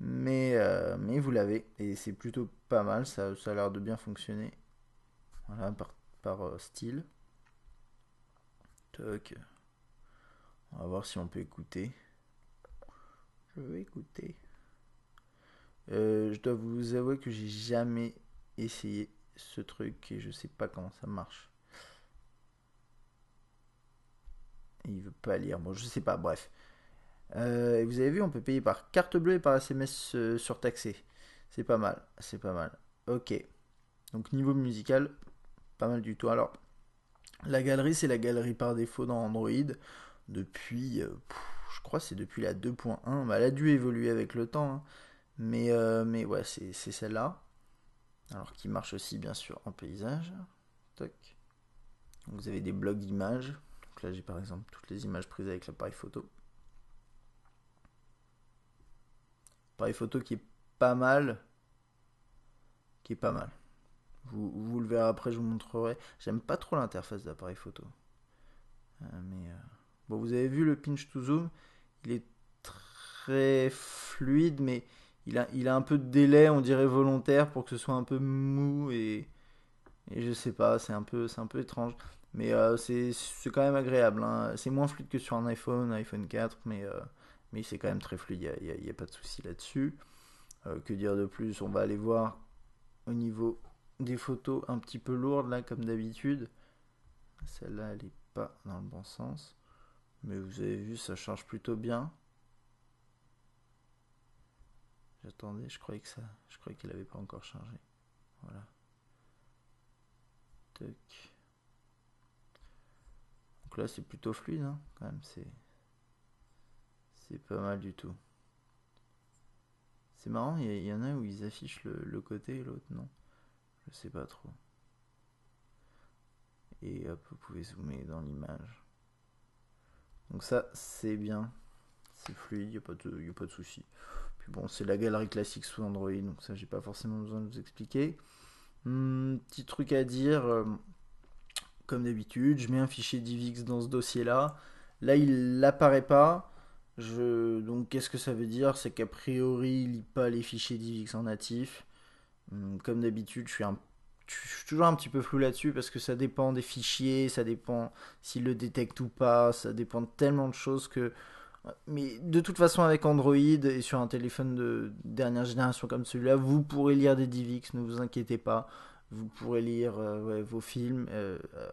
Mais, mais vous l'avez. Et c'est plutôt pas mal. ça a l'air de bien fonctionner. Voilà, par, euh, style. Toc. On va voir si on peut écouter. Je veux écouter. Euh, je dois vous avouer que j'ai jamais essayé ce truc et je sais pas comment ça marche. il veut pas lire. Bon, je sais pas. Bref. Euh, vous avez vu, on peut payer par carte bleue et par SMS surtaxé. C'est pas mal. C'est pas mal. Ok. Donc niveau musical, pas mal du tout. Alors, la galerie, c'est la galerie par défaut dans Android depuis, euh, je crois, c'est depuis la 2.1. Bah, elle a dû évoluer avec le temps, hein. mais, euh, mais ouais, c'est celle-là. Alors, qui marche aussi, bien sûr, en paysage. Toc. vous avez des blocs d'images. Donc là, j'ai par exemple toutes les images prises avec l'appareil photo. Appareil photo qui est pas mal. Qui est pas mal. Vous, le verrez après, je vous montrerai. J'aime pas trop l'interface d'appareil photo. Euh, mais euh, bon, vous avez vu le pinch to zoom, il est très fluide, mais il a, un peu de délai, on dirait volontaire, pour que ce soit un peu mou et, et je sais pas, c'est un peu, étrange. Mais euh, c'est, quand même agréable. Hein. C'est moins fluide que sur un iPhone, iPhone 4, mais, mais c'est quand même très fluide, il n'y a, pas de souci là-dessus. que dire de plus On va aller voir au niveau des photos un petit peu lourdes là comme d'habitude. Celle-là elle est pas dans le bon sens. Mais vous avez vu ça charge plutôt bien. J'attendais, je croyais que ça. Je croyais qu'elle avait pas encore chargé. Voilà. Toc. Donc là c'est plutôt fluide hein, quand même, c'est. C'est pas mal du tout. C'est marrant, il y, en a où ils affichent le, le côté et l'autre non. Je sais pas trop. Et hop, vous pouvez zoomer dans l'image. Donc ça, c'est bien. C'est fluide, il n'y a, pas de souci. Puis bon, c'est la galerie classique sous Android, donc ça, j'ai pas forcément besoin de vous expliquer. Hmm, petit truc à dire, euh, comme d'habitude, je mets un fichier DivX dans ce dossier-là. Là, il n'apparaît pas. Je... Donc, qu'est-ce que ça veut dire C'est qu'a priori, il lit pas les fichiers DivX en natif. Mm, comme d'habitude, je suis toujours un petit peu flou là-dessus parce que ça dépend des fichiers, ça dépend s'ils le détectent ou pas, ça dépend de tellement de choses que. Mais de toute façon, avec Android et sur un téléphone de dernière génération comme celui-là, vous pourrez lire des DivX, ne vous inquiétez pas. Vous pourrez lire euh, vos films, euh, euh,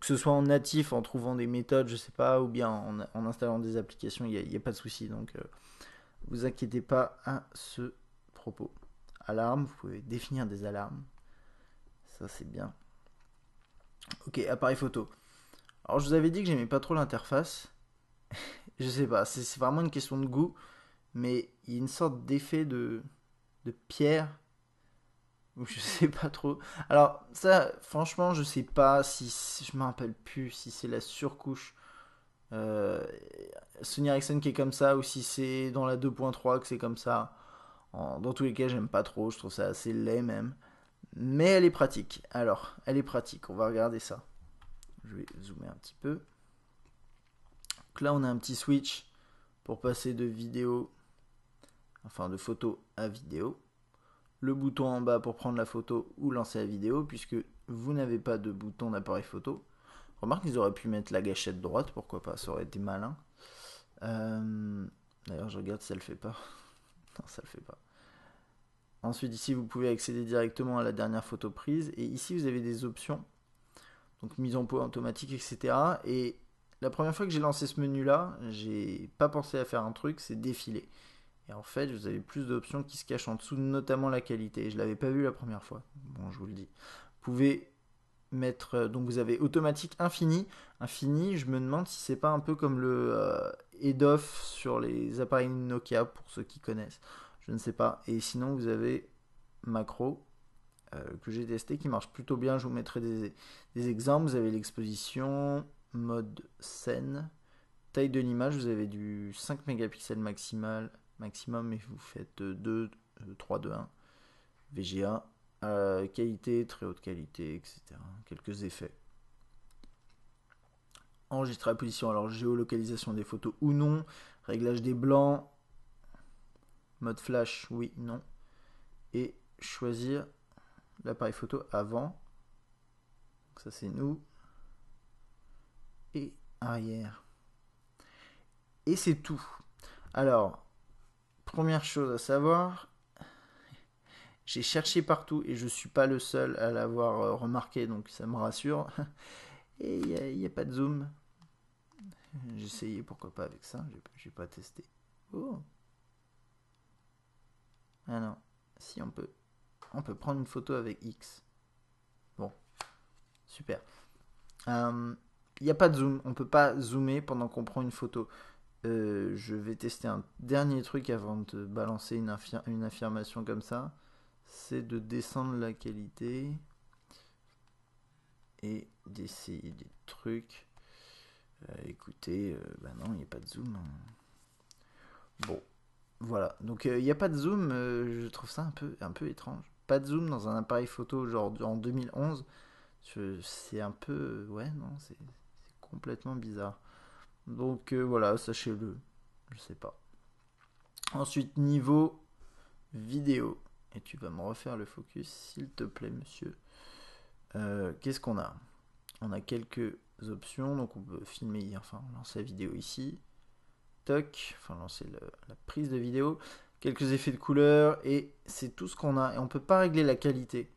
que ce soit en natif, en trouvant des méthodes, je ne sais pas, ou bien en, installant des applications, il n'y a, pas de souci. Donc, ne vous inquiétez pas à ce propos alarme, vous pouvez définir des alarmes. Ça c'est bien. Ok, appareil photo. Alors je vous avais dit que j'aimais pas trop l'interface. (laughs) je sais pas, c'est vraiment une question de goût, mais il y a une sorte d'effet de, de pierre. Je (laughs) sais pas trop. Alors ça, franchement, je sais pas si, je m'en rappelle plus si c'est la surcouche euh, Sony Ericsson qui est comme ça ou si c'est dans la 2.3 que c'est comme ça dans tous les cas, j'aime pas trop, je trouve ça assez laid même. Mais elle est pratique. Alors, elle est pratique, on va regarder ça. Je vais zoomer un petit peu. Donc là, on a un petit switch pour passer de vidéo, enfin de photo à vidéo. Le bouton en bas pour prendre la photo ou lancer la vidéo, puisque vous n'avez pas de bouton d'appareil photo. Remarque, ils auraient pu mettre la gâchette droite, pourquoi pas, ça aurait été malin. Euh, d'ailleurs, je regarde ça le fait pas. (laughs) non, ça le fait pas. Ensuite, ici, vous pouvez accéder directement à la dernière photo prise. Et ici, vous avez des options. Donc, mise en poids automatique, etc. Et la première fois que j'ai lancé ce menu-là, j'ai pas pensé à faire un truc, c'est défiler. Et en fait, vous avez plus d'options qui se cachent en dessous, notamment la qualité. Je l'avais pas vu la première fois. Bon, je vous le dis. Vous pouvez mettre... Euh, donc, vous avez automatique infini. Infini, je me demande si c'est pas un peu comme le euh, EDOF sur les appareils Nokia, pour ceux qui connaissent je ne sais pas. Et sinon, vous avez Macro euh, que j'ai testé qui marche plutôt bien. Je vous mettrai des, exemples. Vous avez l'exposition, mode scène, taille de l'image. Vous avez du 5 mégapixels maximal, maximum et vous faites 2, 3, 2, 1. VGA, qualité, très haute qualité, etc. Quelques effets. Enregistrer la position, alors géolocalisation des photos ou non, réglage des blancs, mode flash, oui, non, et choisir l'appareil photo avant. ça c'est nous. Et arrière. Et c'est tout. Alors, première chose à savoir, (laughs) j'ai cherché partout et je ne suis pas le seul à l'avoir euh, remarqué, donc ça me rassure. (laughs) Et il n'y a, pas de zoom. J'ai essayé, pourquoi pas avec ça, j'ai pas testé. Oh, ah non, si on peut. On peut prendre une photo avec X. Bon, super. Il euh, n'y a pas de zoom, on ne peut pas zoomer pendant qu'on prend une photo. Euh, je vais tester un dernier truc avant de balancer une, affirmation comme ça. C'est de descendre la qualité et d'essayer des trucs. Euh, écoutez, bah non, il n'y a pas de zoom. Hein. Bon, voilà, donc il euh, n'y a pas de zoom, euh, je trouve ça un peu, un peu étrange. Pas de zoom dans un appareil photo genre en 2011, c'est un peu... Euh, ouais, non, c'est complètement bizarre. Donc voilà, sachez-le. Je sais pas. Ensuite, niveau vidéo. Et tu vas me refaire le focus, s'il te plaît, monsieur. Qu'est-ce qu'on a On a quelques options. Donc on peut filmer, enfin, on lance la vidéo ici enfin lancer la prise de vidéo, quelques effets de couleur, et c'est tout ce qu'on a. Et on peut pas régler la qualité.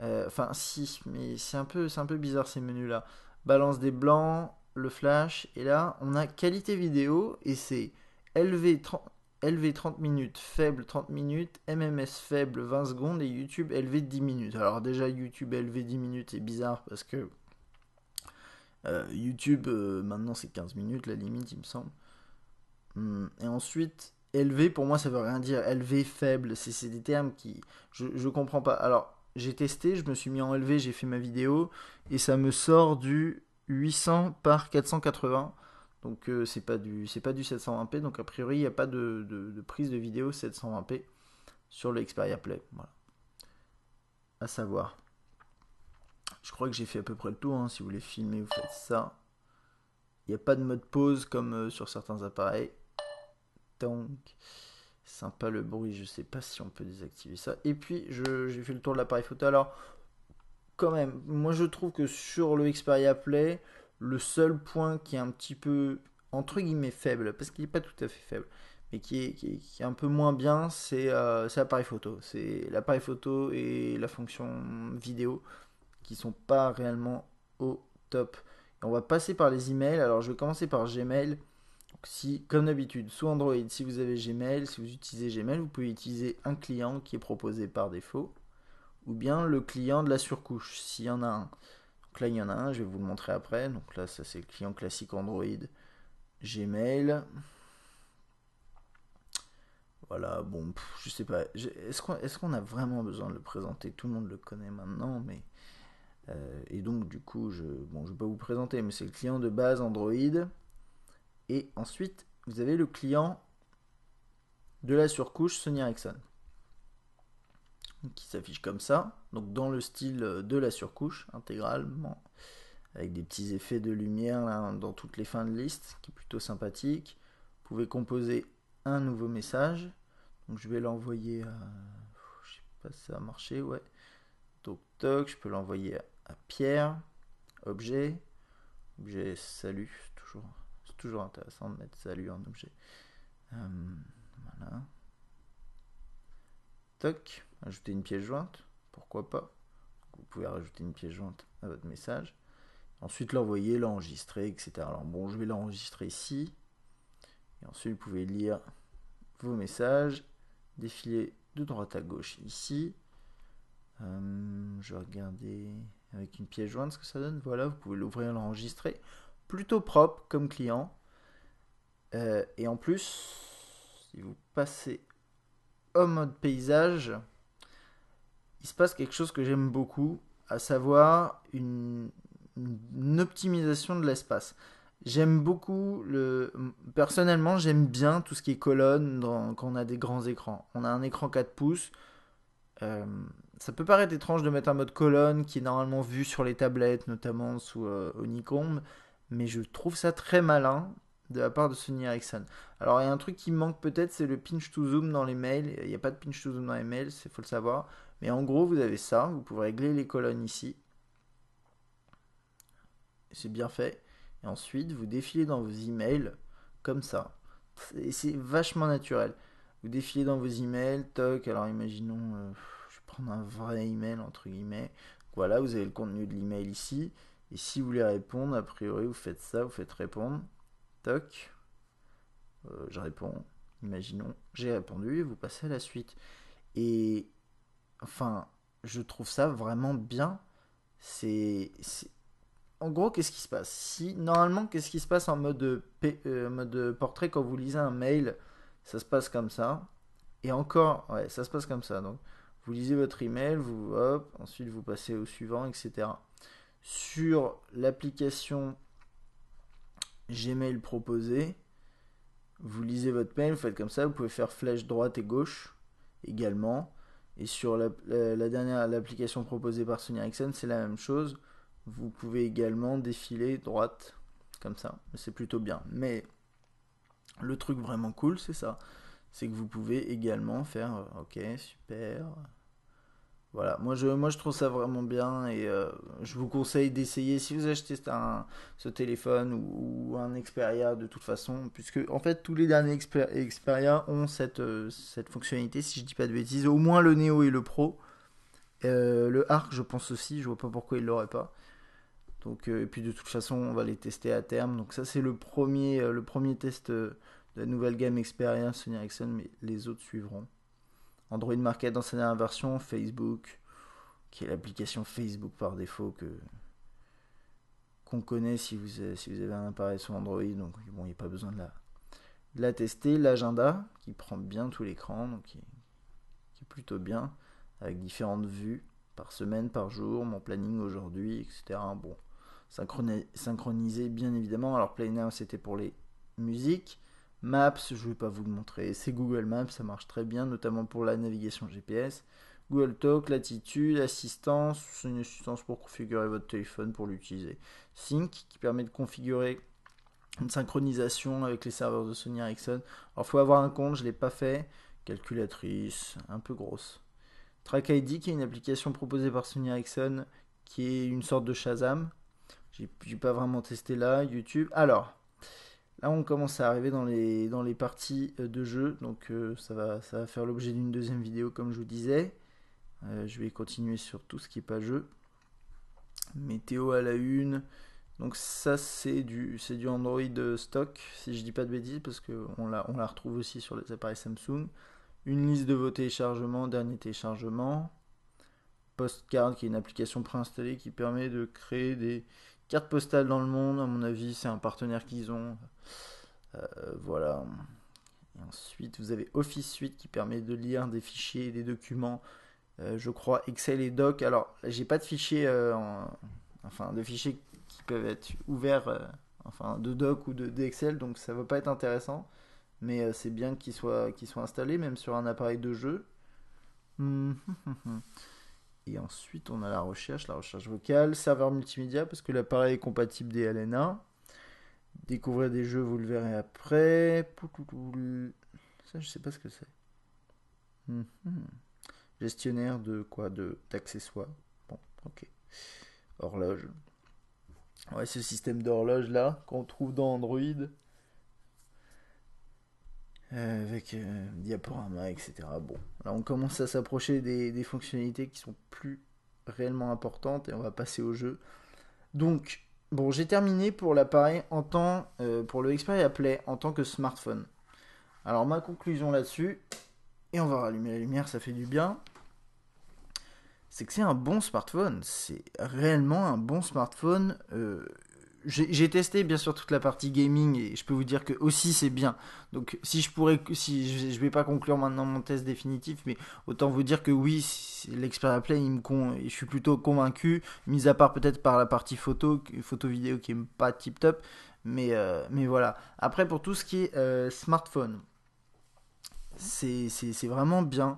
Euh, enfin, si, mais c'est un, peu, un peu bizarre ces menus-là. Balance des blancs, le flash, et là, on a qualité vidéo, et c'est LV 30, LV 30 minutes, faible 30 minutes, MMS faible 20 secondes, et YouTube LV 10 minutes. Alors déjà, YouTube LV 10 minutes, est bizarre, parce que... Euh, YouTube, euh, maintenant c'est 15 minutes la limite, il me semble. Hmm, et ensuite, élevé, pour moi, ça veut rien dire. Élevé, faible, c'est des termes qui. Je, je comprends pas. Alors, j'ai testé, je me suis mis en élevé, j'ai fait ma vidéo, et ça me sort du 800 par 480. Donc, euh, c'est pas, du, pas du 720p. Donc, a priori, il n'y a pas de, prise de vidéo 720p sur le Xperia Play. Voilà. À savoir. Je crois que j'ai fait à peu près le tour. Hein. Si vous voulez filmer, vous faites ça. Il n'y a pas de mode pause comme euh, sur certains appareils donc sympa le bruit, je sais pas si on peut désactiver ça. Et puis j'ai fait le tour de l'appareil photo. Alors quand même, moi je trouve que sur le Xperia Play, le seul point qui est un petit peu entre guillemets faible, parce qu'il n'est pas tout à fait faible, mais qui est, est, un peu moins bien, euh, c'est l'appareil photo. C'est l'appareil photo et la fonction vidéo qui sont pas réellement au top. on va passer par les emails. Alors je vais commencer par Gmail si, comme d'habitude, sous Android, si vous avez Gmail, si vous utilisez Gmail, vous pouvez utiliser un client qui est proposé par défaut, ou bien le client de la surcouche, s'il y en a un. Donc là, il y en a un, je vais vous le montrer après. Donc là, ça c'est le client classique Android, Gmail. Voilà, bon, je sais pas. Est-ce qu'on a vraiment besoin de le présenter Tout le monde le connaît maintenant, mais... Euh, et donc, du coup, je, bon, je vais pas vous présenter, mais c'est le client de base Android. Et ensuite, vous avez le client de la surcouche Sony Ericsson qui s'affiche comme ça, donc dans le style de la surcouche intégralement, avec des petits effets de lumière dans toutes les fins de liste, qui est plutôt sympathique. Vous pouvez composer un nouveau message. Donc je vais l'envoyer à... Je sais pas si ça a marché, ouais. Donc toc, je peux l'envoyer à Pierre. Objet. Objet salut, toujours intéressant de mettre salut en objet. Euh, voilà. Toc, ajouter une pièce jointe, pourquoi pas. Vous pouvez rajouter une pièce jointe à votre message. Ensuite l'envoyer, l'enregistrer, etc. Alors bon, je vais l'enregistrer ici. Et ensuite vous pouvez lire vos messages, défiler de droite à gauche ici. Euh, je vais regarder avec une pièce jointe ce que ça donne. Voilà, vous pouvez l'ouvrir, l'enregistrer plutôt propre comme client. Euh, et en plus, si vous passez au mode paysage, il se passe quelque chose que j'aime beaucoup, à savoir une, optimisation de l'espace. J'aime beaucoup le. Personnellement, j'aime bien tout ce qui est colonne quand on a des grands écrans. On a un écran 4 pouces. Euh, ça peut paraître étrange de mettre un mode colonne qui est normalement vu sur les tablettes, notamment sous euh, mais je trouve ça très malin de la part de Sony Ericsson. Alors il y a un truc qui manque peut-être, c'est le pinch to zoom dans les mails. Il n'y a pas de pinch to zoom dans les mails, il faut le savoir. Mais en gros, vous avez ça, vous pouvez régler les colonnes ici. C'est bien fait. Et ensuite, vous défilez dans vos emails comme ça. Et c'est vachement naturel. Vous défilez dans vos emails, toc, alors imaginons, euh, je vais prendre un vrai email entre guillemets. Voilà, vous avez le contenu de l'email ici. Et si vous voulez répondre, a priori, vous faites ça, vous faites répondre. Toc. Euh, je réponds. Imaginons, j'ai répondu et vous passez à la suite. Et enfin, je trouve ça vraiment bien. C'est. En gros, qu'est-ce qui se passe Si normalement, qu'est-ce qui se passe en euh, mode, portrait quand vous lisez un mail Ça se passe comme ça. Et encore, ouais, ça se passe comme ça. Donc, vous lisez votre email, vous hop, ensuite vous passez au suivant, etc sur l'application Gmail proposée. Vous lisez votre mail, vous faites comme ça, vous pouvez faire flèche droite et gauche également. Et sur la, dernière, l'application proposée par Sony Ericsson, c'est la même chose. Vous pouvez également défiler droite comme ça. C'est plutôt bien. Mais le truc vraiment cool, c'est ça. C'est que vous pouvez également faire, euh, ok, super, voilà, moi je, moi je trouve ça vraiment bien et euh, je vous conseille d'essayer si vous achetez ce téléphone ou, un Xperia de toute façon, puisque en fait tous les derniers Xperia ont euh, cette, fonctionnalité, si je dis pas de bêtises, au moins le Neo et le Pro. Euh, le Arc, je pense aussi, je vois pas pourquoi il l'aurait pas. Donc, et puis de toute façon, on va les tester à terme. Donc, ça, c'est le premier, le premier test de la nouvelle gamme Xperia Sony Ericsson, mais les autres suivront. Android Market dans sa dernière version, Facebook, qui est l'application Facebook par défaut que qu'on connaît si vous, avez, euh, si vous avez un appareil sur Android, donc bon, il n'y a pas besoin de la, tester. L'agenda, qui prend bien tout l'écran, donc qui, est plutôt bien, avec différentes vues par semaine, par jour, mon planning aujourd'hui, etc. Bon, synchronisé bien évidemment. Alors Play Now, c'était pour les musiques. Maps, je ne vais pas vous le montrer, c'est Google Maps, ça marche très bien, notamment pour la navigation GPS. Google Talk, latitude, assistance, c'est une assistance pour configurer votre téléphone pour l'utiliser. Sync, qui permet de configurer une synchronisation avec les serveurs de Sony Ericsson. Alors, il faut avoir un compte, je ne l'ai pas fait. Calculatrice, un peu grosse. Track ID, qui est une application proposée par Sony Ericsson, qui est une sorte de Shazam. Je n'ai pas vraiment testé là. YouTube. Alors, Là, on commence à arriver dans les, dans les parties euh, de jeu, donc euh, ça, va, ça va faire l'objet d'une deuxième vidéo, comme je vous disais. Euh, je vais continuer sur tout ce qui n'est pas jeu. Météo à la une. Donc ça, c'est du, c'est du Android stock, si je dis pas de bêtises, parce qu'on la, on la retrouve aussi sur les appareils Samsung. Une liste de vos téléchargements, dernier téléchargement. Postcard, qui est une application préinstallée qui permet de créer des, Carte postale dans le monde, à mon avis, c'est un partenaire qu'ils ont. Euh, voilà. ensuite, vous avez Office Suite qui permet de lire des fichiers, des documents. Euh, je crois Excel et Doc. Alors, j'ai pas de fichiers, euh, enfin, de fichiers qui peuvent être ouverts, enfin, de Doc ou de d'Excel, donc ça ne va pas être intéressant. Mais c'est bien qu'ils soient, qu'ils installés, même sur un appareil de jeu. Hmm. (laughs) Et ensuite, on a la recherche, la recherche vocale, serveur multimédia, parce que l'appareil est compatible des LNA. Découvrir des jeux, vous le verrez après. Ça, je sais pas ce que c'est. Mhm. Gestionnaire de quoi de D'accessoires. Bon, ok. Horloge. Ouais, ce système d'horloge là, qu'on trouve dans Android, euh, avec euh, diaporama, etc. Bon, là on commence à s'approcher des, fonctionnalités qui sont plus réellement importantes et on va passer au jeu. Donc, bon, j'ai terminé pour l'appareil en tant, euh, pour le Xperia Play en tant que smartphone. Alors ma conclusion là-dessus, et on va rallumer la lumière, ça fait du bien, c'est que c'est un bon smartphone, c'est réellement un bon smartphone j'ai testé bien sûr toute la partie gaming et je peux vous dire que aussi c'est bien. Donc si je pourrais, si je, vais pas conclure maintenant mon test définitif, mais autant vous dire que oui, l'expert play, il me con, je suis plutôt convaincu, mis à part peut-être par la partie photo, photo vidéo qui est pas tip top, mais euh, mais voilà. Après pour tout ce qui est euh, smartphone, c'est vraiment bien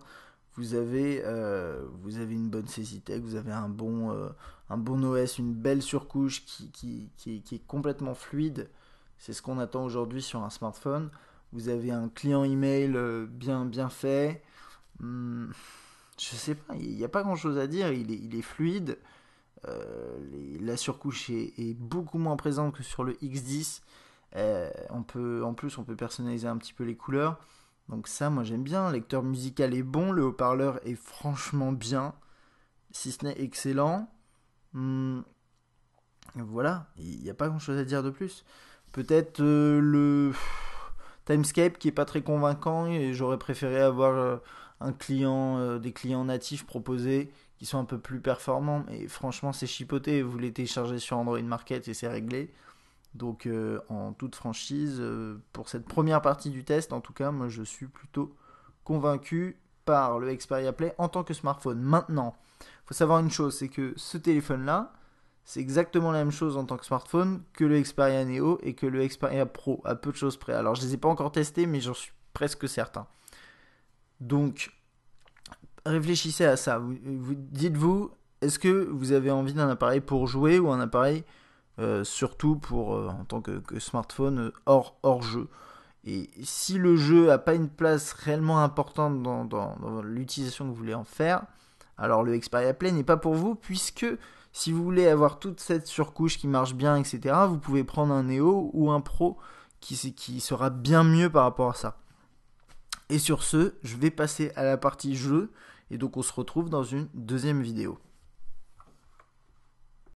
vous avez, euh, vous avez une bonne tech, vous avez un bon, euh, un bon OS, une belle surcouche qui, est complètement fluide. C'est ce qu'on attend aujourd'hui sur un smartphone. Vous avez un client email euh, bien, bien fait. Je hmm, je sais pas, il n'y a pas grand chose à dire. Il est, fluide. la surcouche est, beaucoup moins présente que sur le X10. on peut, en plus, on peut personnaliser un petit peu les couleurs. Donc ça, moi j'aime bien. Le lecteur musical est bon, le haut-parleur est franchement bien, si ce n'est excellent. Hmm. voilà, il n'y a pas grand-chose à dire de plus. Peut-être euh, le (sighs) timescape qui est pas très convaincant et j'aurais préféré avoir euh, un client, euh, des clients natifs proposés qui sont un peu plus performants. Mais franchement, c'est chipoté. Vous les téléchargez sur Android Market et c'est réglé. Donc euh, en toute franchise, euh, pour cette première partie du test, en tout cas, moi je suis plutôt convaincu par le Xperia Play en tant que smartphone. Maintenant, faut savoir une chose, c'est que ce téléphone-là, c'est exactement la même chose en tant que smartphone que le Xperia Neo et que le Xperia Pro, à peu de choses près. Alors je ne les ai pas encore testés, mais j'en suis presque certain. Donc, réfléchissez à ça. vous, Dites-vous, est-ce que vous avez envie d'un appareil pour jouer ou un appareil euh, surtout pour euh, en tant que, smartphone euh, hors, hors, jeu. Et si le jeu n'a pas une place réellement importante dans, l'utilisation que vous voulez en faire, alors le Xperia Play n'est pas pour vous, puisque si vous voulez avoir toute cette surcouche qui marche bien, etc., vous pouvez prendre un Neo ou un Pro qui sera bien mieux par rapport à ça. Et sur ce, je vais passer à la partie jeu, et donc on se retrouve dans une deuxième vidéo.